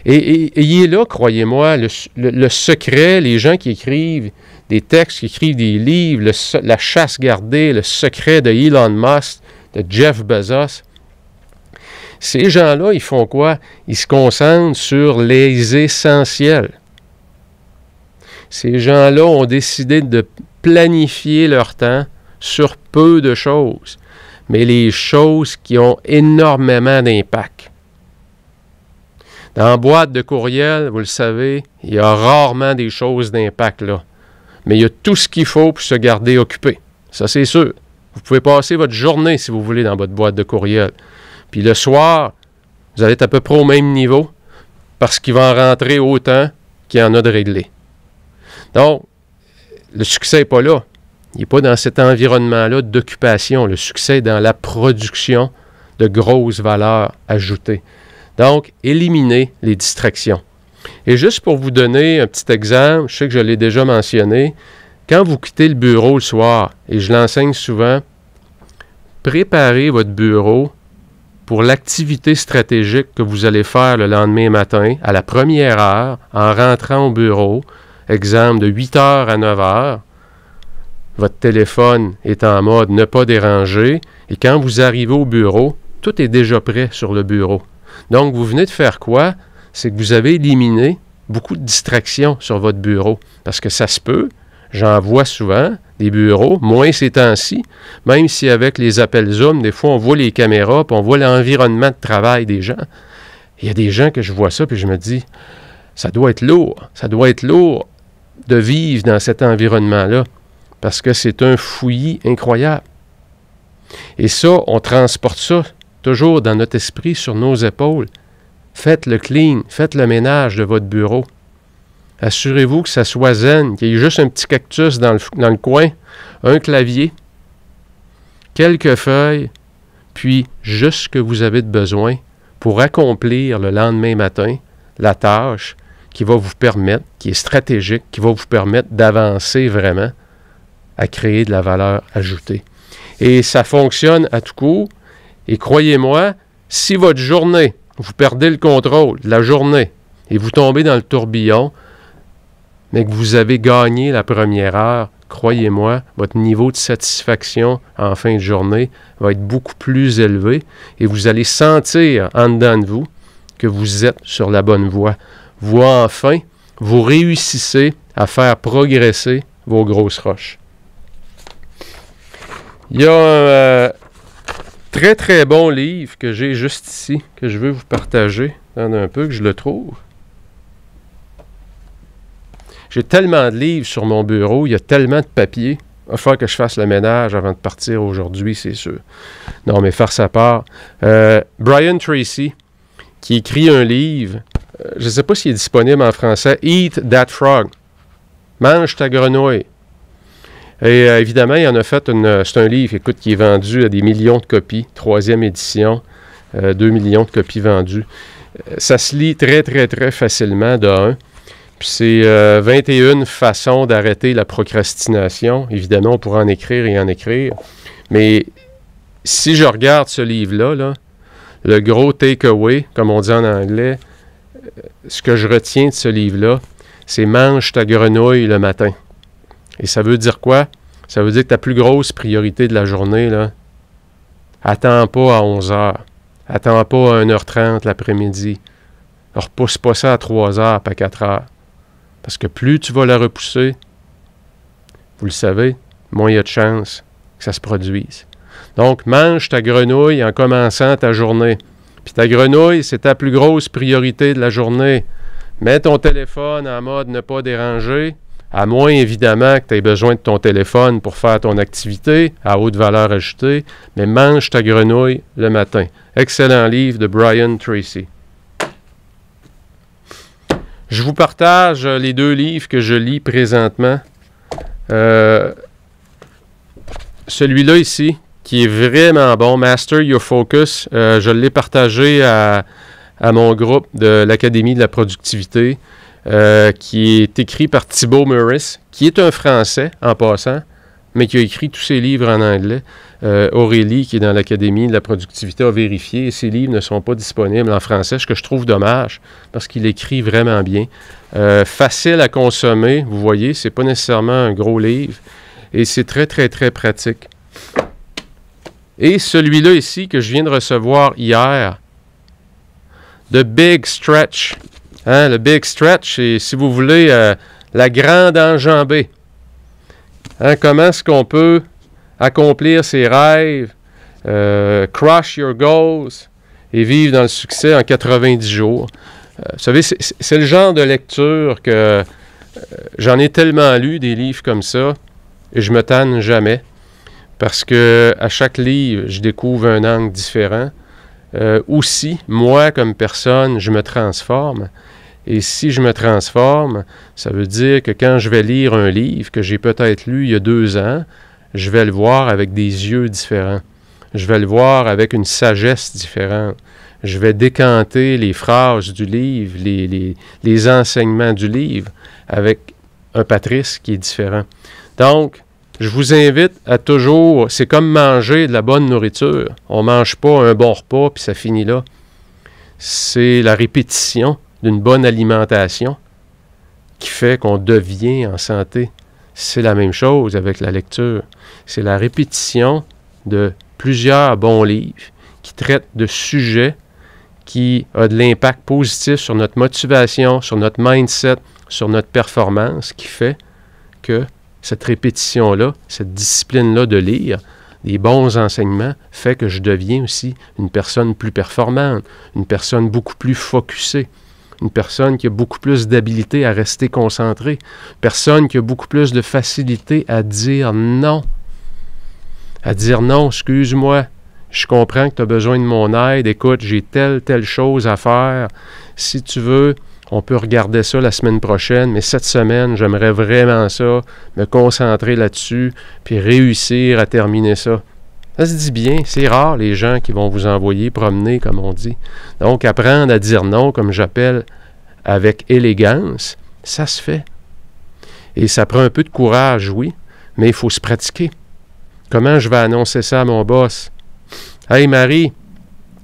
Et, et, là, croyez-moi, le, secret, les gens qui écrivent des textes, qui écrivent des livres, la chasse gardée, le secret de Elon Musk, de Jeff Bezos. Ces gens-là, ils font quoi? Ils se concentrent sur les essentiels. Ces gens-là ont décidé de planifier leur temps sur peu de choses, mais les choses qui ont énormément d'impact. Dans la boîte de courriel, vous le savez, il y a rarement des choses d'impact là. Mais il y a tout ce qu'il faut pour se garder occupé. Ça, c'est sûr. Vous pouvez passer votre journée, si vous voulez, dans votre boîte de courriel. Puis le soir, vous allez être à peu près au même niveau parce qu'il va en rentrer autant qu'il y en a de réglés. Donc, le succès n'est pas là. Il n'est pas dans cet environnement-là d'occupation. Le succès est dans la production de grosses valeurs ajoutées. Donc, éliminez les distractions. Et juste pour vous donner un petit exemple, je sais que je l'ai déjà mentionné, quand vous quittez le bureau le soir, et je l'enseigne souvent, préparez votre bureau pour l'activité stratégique que vous allez faire le lendemain matin, à la première heure, en rentrant au bureau, exemple de 8 h à 9 h votre téléphone est en mode ne pas déranger, et quand vous arrivez au bureau, tout est déjà prêt sur le bureau. Donc, vous venez de faire quoi? C'est que vous avez éliminé beaucoup de distractions sur votre bureau. Parce que ça se peut, j'en vois souvent, des bureaux, moins ces temps-ci, même si avec les appels Zoom, des fois on voit les caméras, puis on voit l'environnement de travail des gens. Il y a des gens que je vois ça, puis je me dis, ça doit être lourd, ça doit être lourd de vivre dans cet environnement-là, parce que c'est un fouillis incroyable. Et ça, on transporte ça toujours dans notre esprit, sur nos épaules. Faites le clean, faites le ménage de votre bureau. Assurez-vous que ça soit zen, qu'il y ait juste un petit cactus dans le, dans le coin, un clavier, quelques feuilles, puis juste ce que vous avez de besoin pour accomplir le lendemain matin la tâche qui va vous permettre, qui est stratégique, qui va vous permettre d'avancer vraiment à créer de la valeur ajoutée. Et ça fonctionne à tout court, et croyez-moi, si votre journée, vous perdez le contrôle de la journée et vous tombez dans le tourbillon, mais que vous avez gagné la première heure, croyez-moi, votre niveau de satisfaction en fin de journée va être beaucoup plus élevé et vous allez sentir en dedans de vous que vous êtes sur la bonne voie. Vous enfin, vous réussissez à faire progresser vos grosses roches. Il y a un, euh, Très, très bon livre que j'ai juste ici, que je veux vous partager. Attendez un peu que je le trouve. J'ai tellement de livres sur mon bureau, il y a tellement de papiers. Il va falloir que je fasse le ménage avant de partir aujourd'hui, c'est sûr. Non, mais faire sa part. Euh, Brian Tracy, qui écrit un livre, euh, je ne sais pas s'il est disponible en français, Eat That Frog. Mange ta grenouille. Et euh, évidemment, il en a fait une. Euh, c'est un livre, écoute, qui est vendu à des millions de copies, troisième édition, euh, deux 2 millions de copies vendues. Ça se lit très, très, très facilement de un. Puis c'est 21 façons d'arrêter la procrastination. Évidemment, on pourra en écrire et en écrire. Mais si je regarde ce livre là, le gros takeaway, comme on dit en anglais, ce que je retiens de ce livre-là, c'est mange ta grenouille le matin. Et ça veut dire quoi? Ça veut dire que ta plus grosse priorité de la journée, là, attends pas à 11 h attends pas à 1h30 l'après-midi, repousse pas ça à 3 h pas 4 h Parce que plus tu vas la repousser, vous le savez, moins il y a de chances que ça se produise. Donc, mange ta grenouille en commençant ta journée. Puis ta grenouille, c'est ta plus grosse priorité de la journée. Mets ton téléphone en mode ne pas déranger. À moins, évidemment, que tu aies besoin de ton téléphone pour faire ton activité à haute valeur ajoutée, mais mange ta grenouille le matin. Excellent livre de Brian Tracy. Je vous partage les deux livres que je lis présentement. Euh, celui-là ici, qui est vraiment bon, Master Your Focus, euh, je l'ai partagé à, à, mon groupe de l'Académie de la productivité. Euh, qui est écrit par Thibault Murris, qui est un Français en passant, mais qui a écrit tous ses livres en anglais. Euh, Aurélie, qui est dans l'Académie de la productivité, a vérifié et ses livres ne sont pas disponibles en français, ce que je trouve dommage parce qu'il écrit vraiment bien. Euh, facile à consommer, vous voyez, c'est pas nécessairement un gros livre et c'est très, très, très pratique. Et celui-là ici que je viens de recevoir hier, The Big Stretch Hein, le big stretch et, si vous voulez, euh, la grande enjambée. Hein, comment est-ce qu'on peut accomplir ses rêves, euh, crush your goals et vivre dans le succès en 90 jours? Euh, vous savez, c'est le genre de lecture que j'en ai tellement lu des livres comme ça et je me tanne jamais parce que à chaque livre, je découvre un angle différent. aussi, moi, comme personne, je me transforme. Et si je me transforme, ça veut dire que quand je vais lire un livre que j'ai peut-être lu il y a deux ans, je vais le voir avec des yeux différents. Je vais le voir avec une sagesse différente. Je vais décanter les phrases du livre, les, enseignements du livre avec un Patrice qui est différent. Donc, je vous invite à toujours, c'est comme manger de la bonne nourriture. On ne mange pas un bon repas, puis ça finit là. C'est la répétition d'une bonne alimentation qui fait qu'on devient en santé. C'est la même chose avec la lecture. C'est la répétition de plusieurs bons livres qui traitent de sujets qui ont de l'impact positif sur notre motivation, sur notre mindset, sur notre performance, qui fait que cette répétition-là, cette discipline-là de lire, des bons enseignements fait que je deviens aussi une personne plus performante, une personne beaucoup plus focusée une personne qui a beaucoup plus d'habilité à rester concentrée, une personne qui a beaucoup plus de facilité à dire non, à dire non, excuse-moi, je comprends que tu as besoin de mon aide, écoute, j'ai telle, telle chose à faire, si tu veux, on peut regarder ça la semaine prochaine, mais cette semaine, j'aimerais vraiment ça, me concentrer là-dessus, puis réussir à terminer ça. Ça se dit bien, c'est rare les gens qui vont vous envoyer promener, comme on dit. Donc, apprendre à dire non, comme j'appelle, avec élégance, ça se fait. Et ça prend un peu de courage, oui, mais il faut se pratiquer. Comment je vais annoncer ça à mon boss? Hey Marie,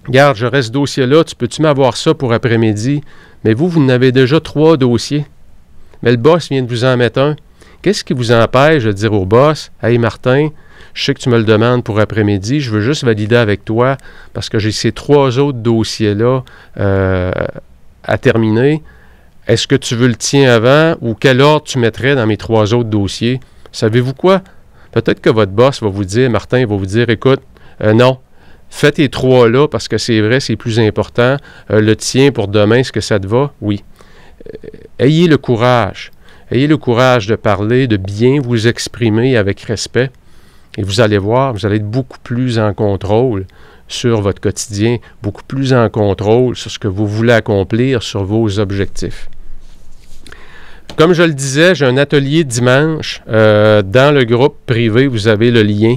garde, j'aurai ce dossier-là, tu peux-tu m'avoir ça pour après-midi? Mais vous, vous n'avez avez déjà trois dossiers. Mais le boss vient de vous en mettre un. Qu'est-ce qui vous empêche de dire au boss, Hey Martin, je sais que tu me le demandes pour après-midi. Je veux juste valider avec toi parce que j'ai ces trois autres dossiers-là euh, à terminer. Est-ce que tu veux le tien avant ou quel ordre tu mettrais dans mes trois autres dossiers? Savez-vous quoi? Peut-être que votre boss va vous dire, Martin, va vous dire, écoute, euh, non, fais tes trois là parce que c'est vrai, c'est plus important. Euh, le tien pour demain, est-ce que ça te va? Oui. ayez le courage. Ayez le courage de parler, de bien vous exprimer avec respect. Et vous allez voir, vous allez être beaucoup plus en contrôle sur votre quotidien, beaucoup plus en contrôle sur ce que vous voulez accomplir, sur vos objectifs. Comme je le disais, j'ai un atelier dimanche. Euh, dans le groupe privé, vous avez le lien.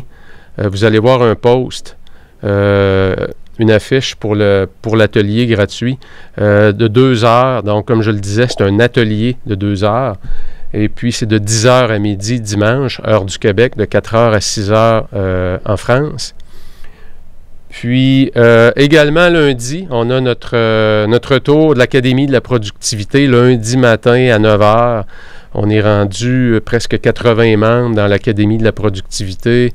Euh, vous allez voir un post, euh, une affiche pour, le, pour l'atelier gratuit de deux heures. Donc, comme je le disais, c'est un atelier de deux heures. Et puis, c'est de 10h à midi dimanche, heure du Québec, de 4h à 6h euh, en France. Puis, euh, également lundi, on a notre, euh, notre retour de l'Académie de la productivité, lundi matin à 9h. On est rendu presque 80 membres dans l'Académie de la productivité.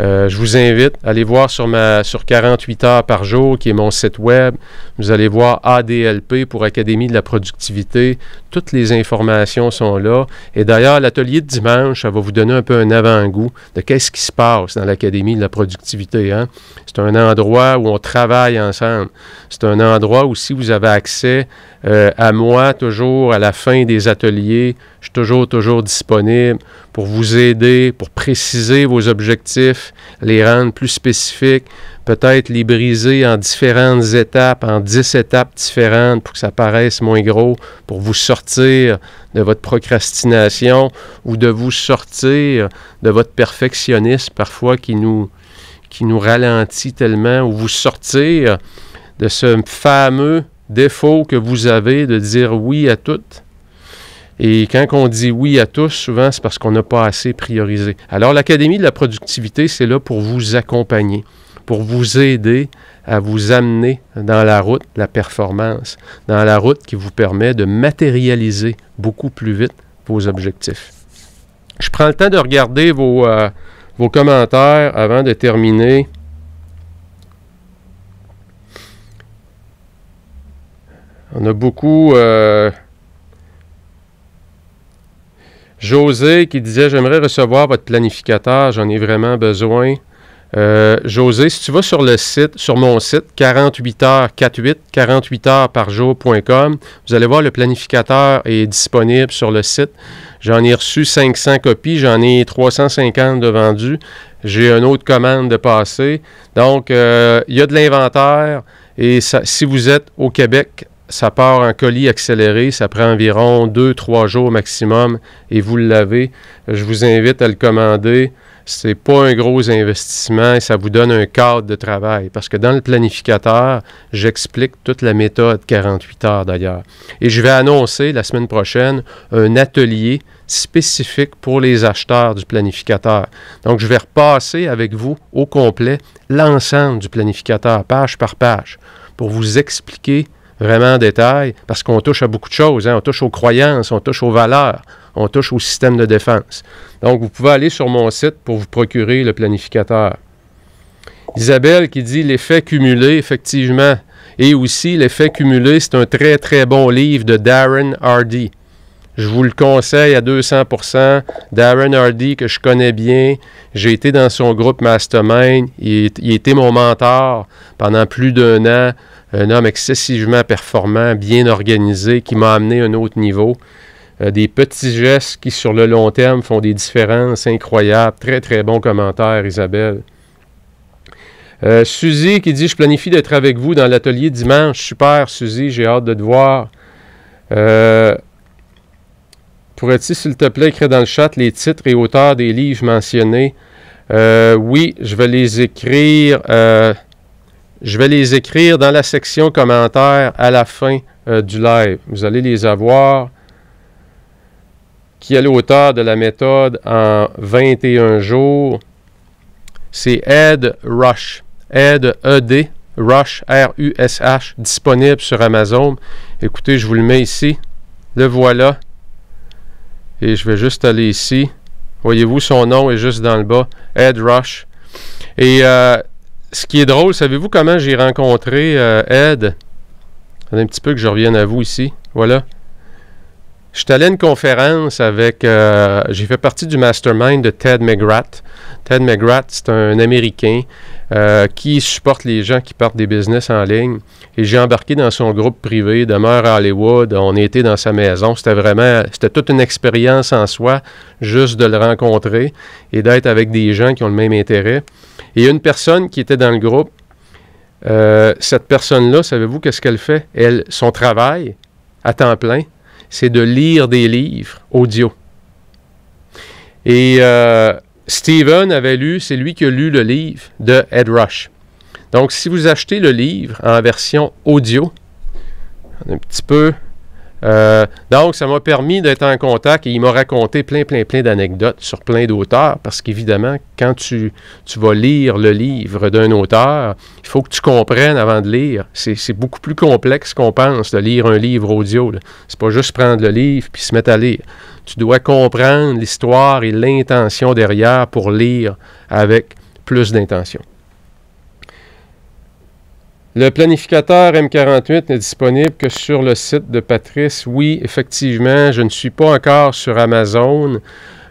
Euh, je vous invite à aller voir sur, ma, sur 48 heures par jour, qui est mon site web. Vous allez voir ADLP pour Académie de la productivité. Toutes les informations sont là. Et d'ailleurs, l'atelier de dimanche, ça va vous donner un peu un avant-goût de qu'est-ce qui se passe dans l'Académie de la productivité. Hein. C'est un endroit où on travaille ensemble. C'est un endroit où si vous avez accès euh, à moi, toujours à la fin des ateliers, je suis toujours, toujours disponible pour vous aider, pour préciser vos objectifs les rendre plus spécifiques, peut-être les briser en différentes étapes, en dix étapes différentes pour que ça paraisse moins gros, pour vous sortir de votre procrastination ou de vous sortir de votre perfectionnisme parfois qui nous, qui nous ralentit tellement, ou vous sortir de ce fameux défaut que vous avez de dire oui à toutes. Et quand on dit oui à tous, souvent c'est parce qu'on n'a pas assez priorisé. Alors l'Académie de la productivité, c'est là pour vous accompagner, pour vous aider à vous amener dans la route de la performance, dans la route qui vous permet de matérialiser beaucoup plus vite vos objectifs. Je prends le temps de regarder vos, euh, vos commentaires avant de terminer. On a beaucoup... Euh, José qui disait J'aimerais recevoir votre planificateur, j'en ai vraiment besoin. Euh, José, si tu vas sur le site, sur mon site, 48 h 48, 48 heures par vous allez voir le planificateur est disponible sur le site. J'en ai reçu 500 copies, j'en ai 350 de vendus. J'ai une autre commande de passer. Donc, euh, il y a de l'inventaire. Et si vous êtes au Québec, ça part en colis accéléré, ça prend environ 2-3 jours maximum et vous l'avez. Je vous invite à le commander. C'est pas un gros investissement et ça vous donne un cadre de travail parce que dans le planificateur, j'explique toute la méthode 48 heures d'ailleurs. Et je vais annoncer la semaine prochaine un atelier spécifique pour les acheteurs du planificateur. Donc, je vais repasser avec vous au complet l'ensemble du planificateur, page par page, pour vous expliquer vraiment en détail, parce qu'on touche à beaucoup de choses. Hein. On touche aux croyances, on touche aux valeurs, on touche au système de défense. Donc, vous pouvez aller sur mon site pour vous procurer le planificateur. Isabelle qui dit l'effet cumulé, effectivement. Et aussi, l'effet cumulé, c'est un très, très bon livre de Darren Hardy. Je vous le conseille à 200 Darren Hardy, que je connais bien, j'ai été dans son groupe Mastermind. Il, il était mon mentor pendant plus d'un an un homme excessivement performant, bien organisé, qui m'a amené à un autre niveau. Euh, des petits gestes qui, sur le long terme, font des différences incroyables. Très, très bon commentaire, Isabelle. Euh, Suzy qui dit Je planifie d'être avec vous dans l'atelier dimanche. Super, Suzy, j'ai hâte de te voir. Euh, pourrais-tu, s'il te plaît, écrire dans le chat les titres et auteurs des livres mentionnés? oui, je vais les écrire. Je vais les écrire dans la section commentaires à la fin euh, du live. Vous allez les avoir. Qui est l'auteur de la méthode en 21 jours? C'est Ed Rush. Ed E-D. Rush, R-U-S-H, disponible sur Amazon. Écoutez, je vous le mets ici. Le voilà. Et je vais juste aller ici. Voyez-vous, son nom est juste dans le bas. Ed Rush. Et euh, ce qui est drôle, savez-vous comment j'ai rencontré euh, Ed? un petit peu que je revienne à vous ici. Voilà. Je suis allé à une conférence avec. Euh, j'ai fait partie du mastermind de Ted McGrath. Ted McGrath, c'est un Américain euh, qui supporte les gens qui partent des business en ligne. Et j'ai embarqué dans son groupe privé, demeure à Hollywood. On était dans sa maison. C'était vraiment. C'était toute une expérience en soi, juste de le rencontrer et d'être avec des gens qui ont le même intérêt. Et une personne qui était dans le groupe, euh, cette personne-là, savez-vous qu'est-ce qu'elle fait? Elle, son travail à temps plein, c'est de lire des livres audio. Et euh, Stephen avait lu, c'est lui qui a lu le livre de Ed Rush. Donc, si vous achetez le livre en version audio, un petit peu euh, donc, ça m'a permis d'être en contact et il m'a raconté plein, plein, plein d'anecdotes sur plein d'auteurs parce qu'évidemment, quand tu, vas lire le livre d'un auteur, il faut que tu comprennes avant de lire. C'est beaucoup plus complexe qu'on pense de lire un livre audio. C'est pas juste prendre le livre puis se mettre à lire. Tu dois comprendre l'histoire et l'intention derrière pour lire avec plus d'intention. Le planificateur M48 n'est disponible que sur le site de Patrice. Oui, effectivement, je ne suis pas encore sur Amazon.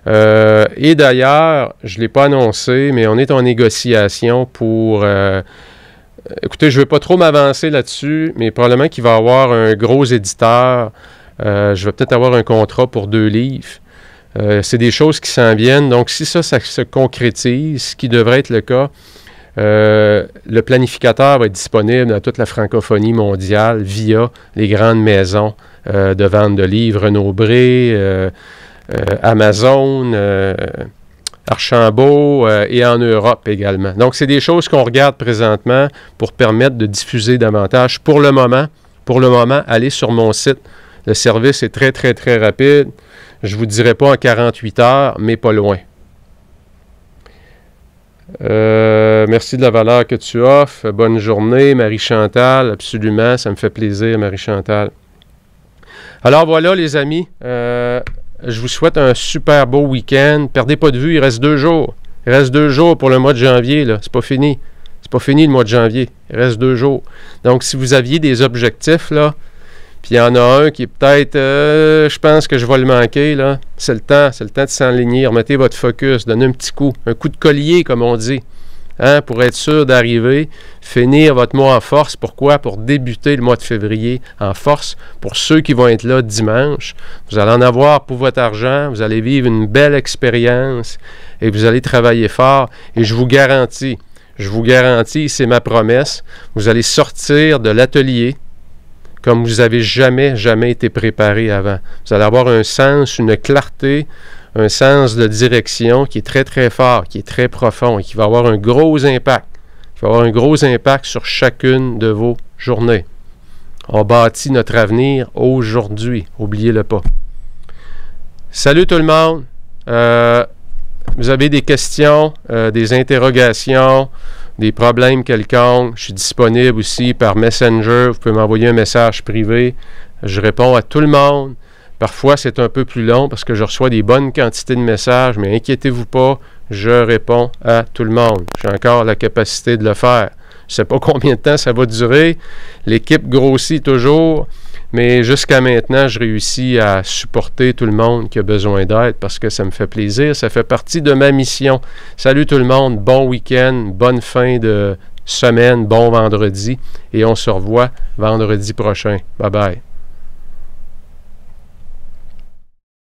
Euh, et d'ailleurs, je ne l'ai pas annoncé, mais on est en négociation pour... Euh, écoutez, je ne vais pas trop m'avancer là-dessus, mais probablement qu'il va y avoir un gros éditeur. Euh, je vais peut-être avoir un contrat pour deux livres. c'est des choses qui s'en viennent. Donc, si ça se concrétise, ce qui devrait être le cas, euh, le planificateur va être disponible dans toute la francophonie mondiale via les grandes maisons euh, de vente de livres, Renaud euh, Amazon, Archambault et en Europe également. Donc, c'est des choses qu'on regarde présentement pour permettre de diffuser davantage. Pour le moment, pour le moment, allez sur mon site. Le service est très, très, très rapide. Je ne vous dirai pas en 48 heures, mais pas loin. Euh, merci de la valeur que tu offres. Bonne journée, Marie-Chantal. Absolument, ça me fait plaisir, Marie-Chantal. Alors voilà, les amis. Euh, je vous souhaite un super beau week-end. Perdez pas de vue, il reste deux jours. Il reste deux jours pour le mois de janvier. Là. C'est pas fini. C'est pas fini le mois de janvier. Il reste deux jours. Donc, si vous aviez des objectifs, là, puis il y en a un qui est peut-être, euh, je pense que je vais le manquer, là. C'est le temps, c'est le temps de s'enligner. Remettez votre focus, donnez un petit coup, un coup de collier, comme on dit, hein, pour être sûr d'arriver, finir votre mois en force. Pourquoi? Pour débuter le mois de février en force. Pour ceux qui vont être là dimanche, vous allez en avoir pour votre argent, vous allez vivre une belle expérience et vous allez travailler fort. Et je vous garantis, je vous garantis, c'est ma promesse, vous allez sortir de l'atelier comme vous n'avez jamais, jamais été préparé avant. Vous allez avoir un sens, une clarté, un sens de direction qui est très, très fort, qui est très profond et qui va avoir un gros impact. Il va avoir un gros impact sur chacune de vos journées. On bâtit notre avenir aujourd'hui. Oubliez-le pas. Salut tout le monde. Euh, vous avez des questions, euh, des interrogations, des problèmes quelconques, je suis disponible aussi par Messenger. Vous pouvez m'envoyer un message privé. Je réponds à tout le monde. Parfois, c'est un peu plus long parce que je reçois des bonnes quantités de messages, mais inquiétez-vous pas, je réponds à tout le monde. J'ai encore la capacité de le faire. Je ne sais pas combien de temps ça va durer. L'équipe grossit toujours. Mais jusqu'à maintenant, je réussis à supporter tout le monde qui a besoin d'aide parce que ça me fait plaisir. Ça fait partie de ma mission. Salut tout le monde. Bon week-end. Bonne fin de semaine. Bon vendredi. Et on se revoit vendredi prochain. Bye bye.